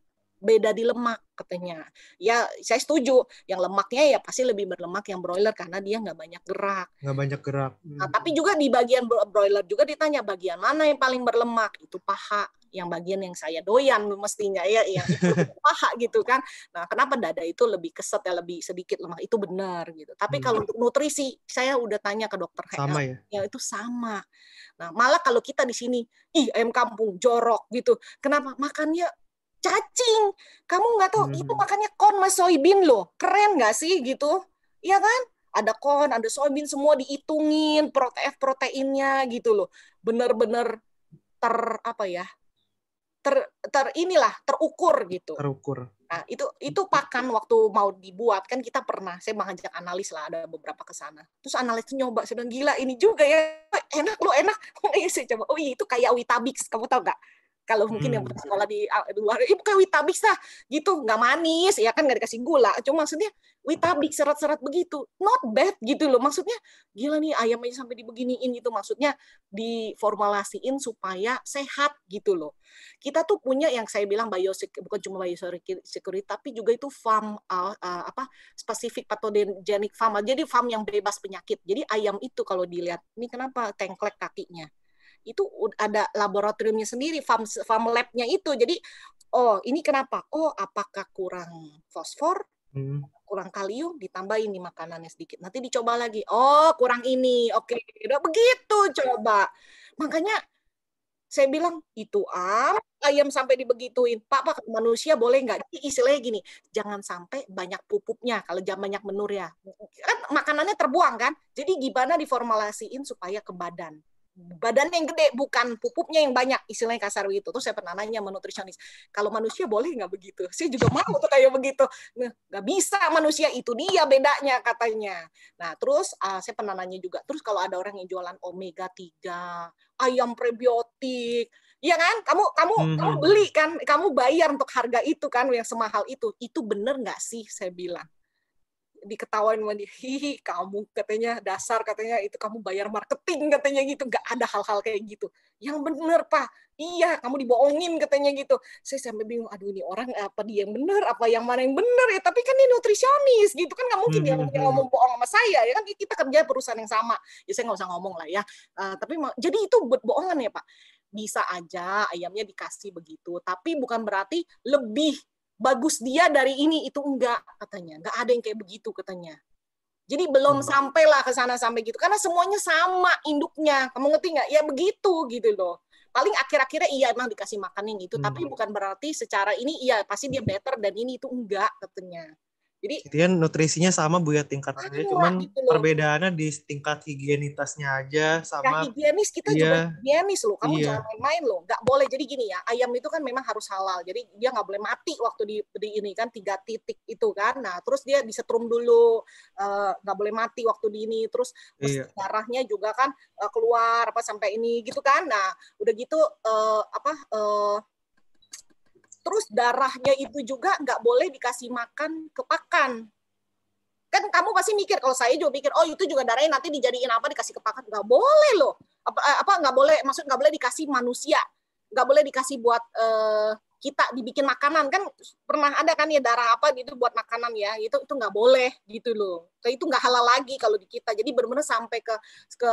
beda di lemak katanya. Ya saya setuju, yang lemaknya ya pasti lebih berlemak yang broiler karena dia nggak banyak gerak. Nggak banyak gerak. Nah, hmm. Nah, tapi juga di bagian broiler juga ditanya bagian mana yang paling berlemak itu paha yang bagian yang saya doyan mestinya ya yang itu paha gitu kan. Nah, kenapa dada itu lebih keset ya lebih sedikit lemak itu benar gitu. Tapi hmm. kalau untuk nutrisi saya udah tanya ke dokter sama ya? ya itu sama. Nah, malah kalau kita di sini ih ayam kampung jorok gitu. Kenapa? Makannya cacing. Kamu nggak tahu hmm. itu makannya corn mas soybean loh. Keren nggak sih gitu? Iya kan? Ada corn, ada soybean semua dihitungin protein proteinnya gitu loh. Bener-bener ter apa ya? ter, ter inilah terukur gitu. Terukur. Nah, itu itu pakan waktu mau dibuat kan kita pernah saya mengajak analis lah ada beberapa ke sana. Terus analis tuh nyoba sedang gila ini juga ya. Enak lu enak. Iya, saya coba. Oh iya itu kayak Witabix, kamu tahu nggak? kalau mungkin hmm. yang sekolah di, di luar ibu eh, kayak witabix lah gitu nggak manis ya kan nggak dikasih gula cuma maksudnya witabix serat-serat begitu not bad gitu loh maksudnya gila nih ayam aja sampai dibeginiin gitu maksudnya diformulasiin supaya sehat gitu loh kita tuh punya yang saya bilang bio, bukan cuma bio, security tapi juga itu farm uh, uh, apa spesifik patogenik farm jadi farm yang bebas penyakit jadi ayam itu kalau dilihat ini kenapa tengklek kakinya itu ada laboratoriumnya sendiri, farm, farm labnya itu. Jadi, oh ini kenapa? Oh, apakah kurang fosfor? Hmm. kurang kalium ditambahin di makanannya sedikit nanti dicoba lagi oh kurang ini oke udah begitu coba makanya saya bilang itu am ayam sampai dibegituin pak pak manusia boleh nggak jadi istilahnya gini jangan sampai banyak pupuknya kalau jam banyak menur ya kan makanannya terbuang kan jadi gimana diformulasiin supaya ke badan badannya yang gede bukan pupuknya yang banyak istilahnya kasar begitu terus saya pernah nanya menutrisionis kalau manusia boleh nggak begitu sih juga mau tuh kayak begitu nggak bisa manusia itu dia bedanya katanya nah terus uh, saya pernah nanya juga terus kalau ada orang yang jualan omega 3 ayam prebiotik Iya kan? Kamu kamu mm hmm. kamu hmm, beli hmm. kan? Kamu bayar untuk harga itu kan yang semahal itu. Itu bener nggak sih? Saya bilang diketawain sama dia, hihi kamu katanya dasar katanya itu kamu bayar marketing katanya gitu, nggak ada hal-hal kayak gitu. Yang bener pak, iya kamu dibohongin katanya gitu. Saya sampai bingung, aduh ini orang apa dia yang bener, apa yang mana yang bener ya? Tapi kan dia nutrisionis gitu kan nggak mungkin dia, hmm. hmm ngomong hmm. bohong sama saya ya kan kita kerja perusahaan yang sama, ya saya nggak usah ngomong lah ya. Uh, tapi jadi itu bohongan ya pak bisa aja ayamnya dikasih begitu, tapi bukan berarti lebih bagus dia dari ini itu enggak katanya. Enggak ada yang kayak begitu katanya. Jadi belum hmm. sampailah ke sana sampai gitu karena semuanya sama induknya. Kamu ngerti nggak? Ya begitu gitu loh. Paling akhir-akhirnya iya emang dikasih makan yang itu, hmm. tapi bukan berarti secara ini iya pasti dia better dan ini itu enggak katanya. Jadi, Jadi kan nutrisinya sama bu ya tingkatannya, cuman gitu perbedaannya di tingkat higienitasnya aja sama. Nah, higienis kita iya, juga higienis loh, kamu iya. jangan main-main loh, nggak boleh. Jadi gini ya, ayam itu kan memang harus halal, jadi dia nggak boleh mati waktu di, di ini kan tiga titik itu kan. Nah terus dia disetrum dulu, eh, nggak uh, gak boleh mati waktu di ini, terus, iya. terus darahnya juga kan uh, keluar apa sampai ini gitu kan. Nah udah gitu uh, apa uh, terus darahnya itu juga nggak boleh dikasih makan ke pakan. Kan kamu pasti mikir, kalau saya juga mikir, oh itu juga darahnya nanti dijadiin apa, dikasih ke pakan. Nggak boleh loh. Apa, eh, apa nggak boleh, maksud nggak boleh dikasih manusia. Nggak boleh dikasih buat uh, kita dibikin makanan kan pernah ada kan ya darah apa gitu buat makanan ya itu itu nggak boleh gitu loh itu nggak halal lagi kalau di kita jadi benar-benar sampai ke ke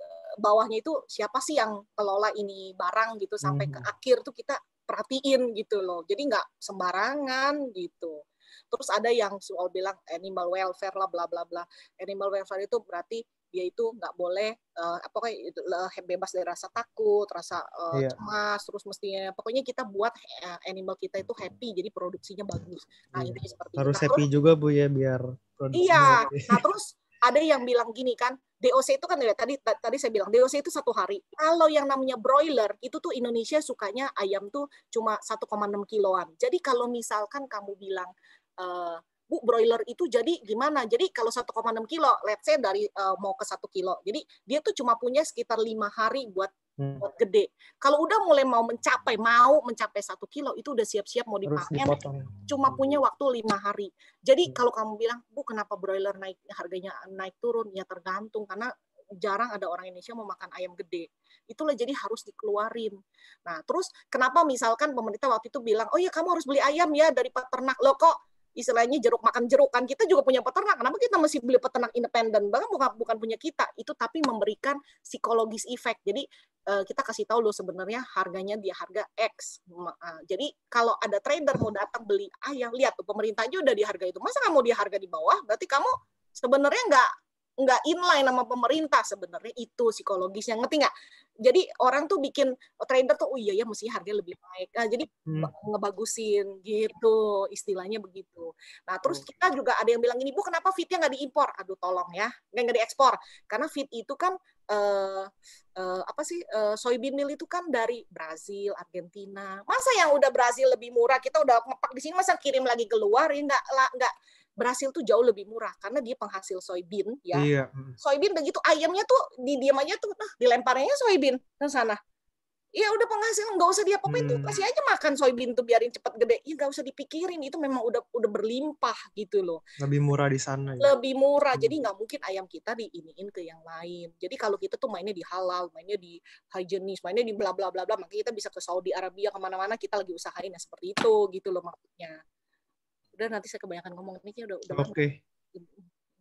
eh, bawahnya itu siapa sih yang kelola ini barang gitu sampai ke hmm. akhir tuh kita diperhatiin gitu loh. Jadi nggak sembarangan gitu. Terus ada yang soal bilang animal welfare lah bla bla bla. Animal welfare itu berarti dia itu nggak boleh uh, apa kayak bebas dari rasa takut, rasa uh, eh, yeah. cemas, terus mestinya pokoknya kita buat uh, animal kita itu happy, jadi produksinya bagus. Nah yeah. ini seperti harus itu. Nah, happy terus, juga bu ya biar produksinya. Iya. Nah terus ada yang bilang gini kan, DOC itu kan ya tadi tadi saya bilang DOC itu satu hari. Kalau yang namanya broiler itu tuh Indonesia sukanya ayam tuh cuma 1,6 kiloan. Jadi kalau misalkan kamu bilang uh, bu broiler itu jadi gimana? Jadi kalau 1,6 kilo, let's say dari uh, mau ke 1 kilo. Jadi dia tuh cuma punya sekitar lima hari buat Hmm. buat gede. Kalau udah mulai mau mencapai, mau mencapai satu kilo, itu udah siap-siap mau dipanen. Cuma hmm. punya waktu lima hari. Jadi hmm. kalau kamu bilang, bu kenapa broiler naik harganya naik turun? Ya tergantung karena jarang ada orang Indonesia mau makan ayam gede. Itulah jadi harus dikeluarin. Nah terus kenapa misalkan pemerintah waktu itu bilang, oh ya kamu harus beli ayam ya dari peternak. lo kok istilahnya jeruk makan jeruk kan kita juga punya peternak kenapa kita mesti beli peternak independen bahkan bukan bukan punya kita itu tapi memberikan psikologis efek jadi eh, kita kasih tahu loh sebenarnya harganya dia harga X eh, jadi kalau ada trader mau datang beli ayam lihat tuh pemerintah juga udah di harga itu masa kamu di harga di bawah berarti kamu sebenarnya nggak nggak inline sama pemerintah sebenarnya itu psikologis yang ngerti nggak? Jadi orang tuh bikin oh, trader tuh oh iya ya mesti harganya lebih naik. Nah, jadi hmm. ngebagusin gitu istilahnya begitu. Nah terus hmm. kita juga ada yang bilang ini bu kenapa fitnya nggak diimpor? Aduh tolong ya nggak nggak diekspor karena fit itu kan uh, uh, apa sih uh, soybean meal itu kan dari Brazil, Argentina. Masa yang udah Brazil lebih murah kita udah ngepak di sini masa kirim lagi keluar ya nggak nggak Brasil tuh jauh lebih murah karena dia penghasil soybean ya. Iya. Mm. Soybean begitu ayamnya tuh di diemanya tuh nah dilemparnya soybean ke sana. Iya udah penghasil nggak usah dia apain hmm. tuh kasih aja makan soybean tuh biarin cepet gede. Ya nggak usah dipikirin itu memang udah udah berlimpah gitu loh. Lebih murah di sana. Ya? Lebih murah hmm. jadi nggak mungkin ayam kita diiniin ke yang lain. Jadi kalau kita tuh mainnya di halal, mainnya di jenis, mainnya di bla bla bla bla, makanya kita bisa ke Saudi Arabia kemana-mana kita lagi usahain ya seperti itu gitu loh maksudnya udah nanti saya kebanyakan ngomong ini udah udah oke okay. ya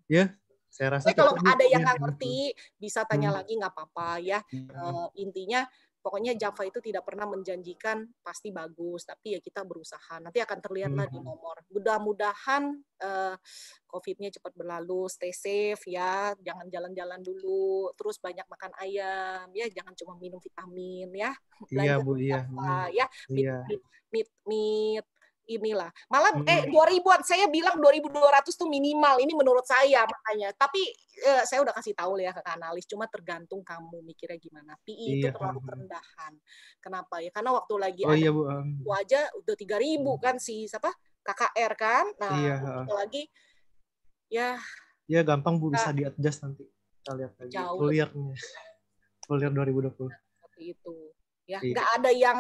yeah. saya rasa Tapi kalau ada yang iya, nggak iya, ngerti bisa tanya hmm. lagi nggak apa-apa ya hmm. uh, intinya pokoknya Java itu tidak pernah menjanjikan pasti bagus, tapi ya kita berusaha. Nanti akan terlihatlah di hmm. nomor. Mudah-mudahan uh, COVID-nya cepat berlalu, stay safe ya, jangan jalan-jalan dulu, terus banyak makan ayam ya, jangan cuma minum vitamin ya. Iya Bu, iya. Apa, ya, meat, meat, meat, meat inilah. Malah eh, hmm. eh 2000-an saya bilang 2200 tuh minimal ini menurut saya makanya. Tapi eh, saya udah kasih tahu ya ke analis cuma tergantung kamu mikirnya gimana. PI iya. itu terlalu hmm, hmm. rendahan. Kenapa ya? Karena waktu lagi oh, iya, Bu. Itu aja udah 3000 hmm. kan si siapa? KKR kan. Nah, iya. lagi ya Ya gampang Bu bisa nah, diadjust nanti. Kita lihat lagi. Jauh. kuliah 2020. itu. Ya, iya. nggak iya. ada yang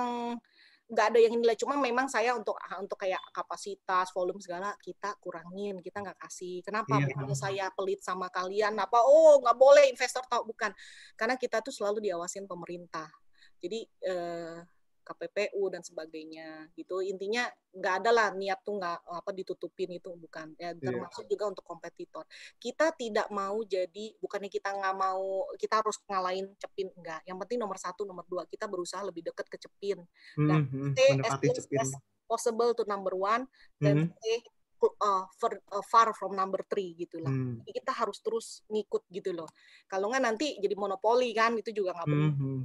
nggak ada yang nilai cuma memang saya untuk ah, untuk kayak kapasitas volume segala kita kurangin kita nggak kasih kenapa iya. bukan saya pelit sama kalian apa oh nggak boleh investor tahu bukan karena kita tuh selalu diawasin pemerintah jadi eh, KPPU dan sebagainya gitu intinya nggak ada lah niat tuh nggak apa ditutupin itu bukan ya iya. termasuk yeah. juga untuk kompetitor kita tidak mau jadi bukannya kita nggak mau kita harus ngalahin cepin enggak yang penting nomor satu nomor dua kita berusaha lebih dekat ke cepin hmm, dan mm -hmm. stay as as possible to number one hmm. dan mm -hmm. uh, for, uh, far from number three gitu lah. Hmm. Jadi kita harus terus ngikut gitu loh. Kalau nggak nanti jadi monopoli kan itu juga nggak Hmm. hmm.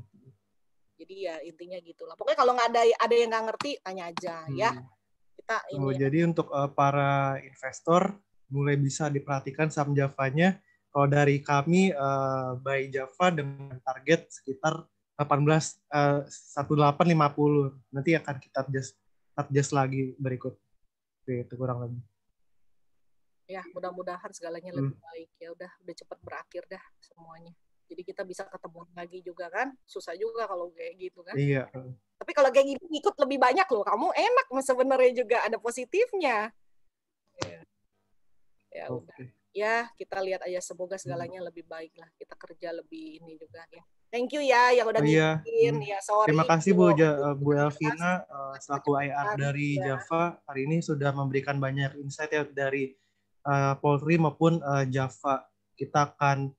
Jadi ya intinya gitu lah. Pokoknya kalau nggak ada ada yang nggak ngerti tanya aja ya. hmm. ya. Kita ini. Oh, ya. jadi untuk uh, para investor mulai bisa diperhatikan saham Javanya kalau dari kami uh, eh, by Java dengan target sekitar 18 uh, 1850 nanti akan kita adjust adjust lagi berikut Oke, itu kurang lebih ya mudah-mudahan segalanya hmm. lebih baik ya udah udah cepat berakhir dah semuanya jadi kita bisa ketemu lagi juga kan susah juga kalau kayak gitu kan iya tapi kalau kayak gitu ikut lebih banyak loh kamu enak sebenarnya juga ada positifnya iya. ya, ya okay. udah ya kita lihat aja semoga hmm. segalanya hmm. lebih baik lah kita kerja lebih ini juga ya thank you ya yang udah oh, iya. hmm. ya sorry terima kasih Bu ja, Bu Elvina uh, selaku IR dari iya. Java hari ini sudah memberikan banyak insight ya dari uh, Polri maupun uh, Java kita akan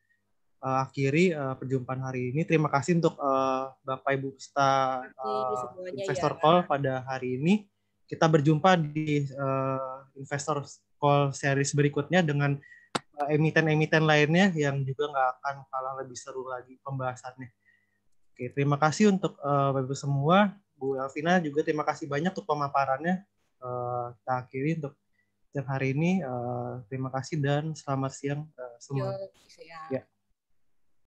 uh, akhiri uh, perjumpaan hari ini. Terima kasih untuk uh, Bapak Ibu peserta uh, investor ya. call pada hari ini. Kita berjumpa di uh, investor call series berikutnya dengan emiten-emiten lainnya yang juga nggak akan kalah lebih seru lagi pembahasannya. Oke, terima kasih untuk uh, Bapak Ibu semua. Bu Elvina juga terima kasih banyak untuk pemaparannya. Uh, kita akhiri untuk hari ini. Uh, terima kasih dan selamat siang uh, semua. Yo, ya.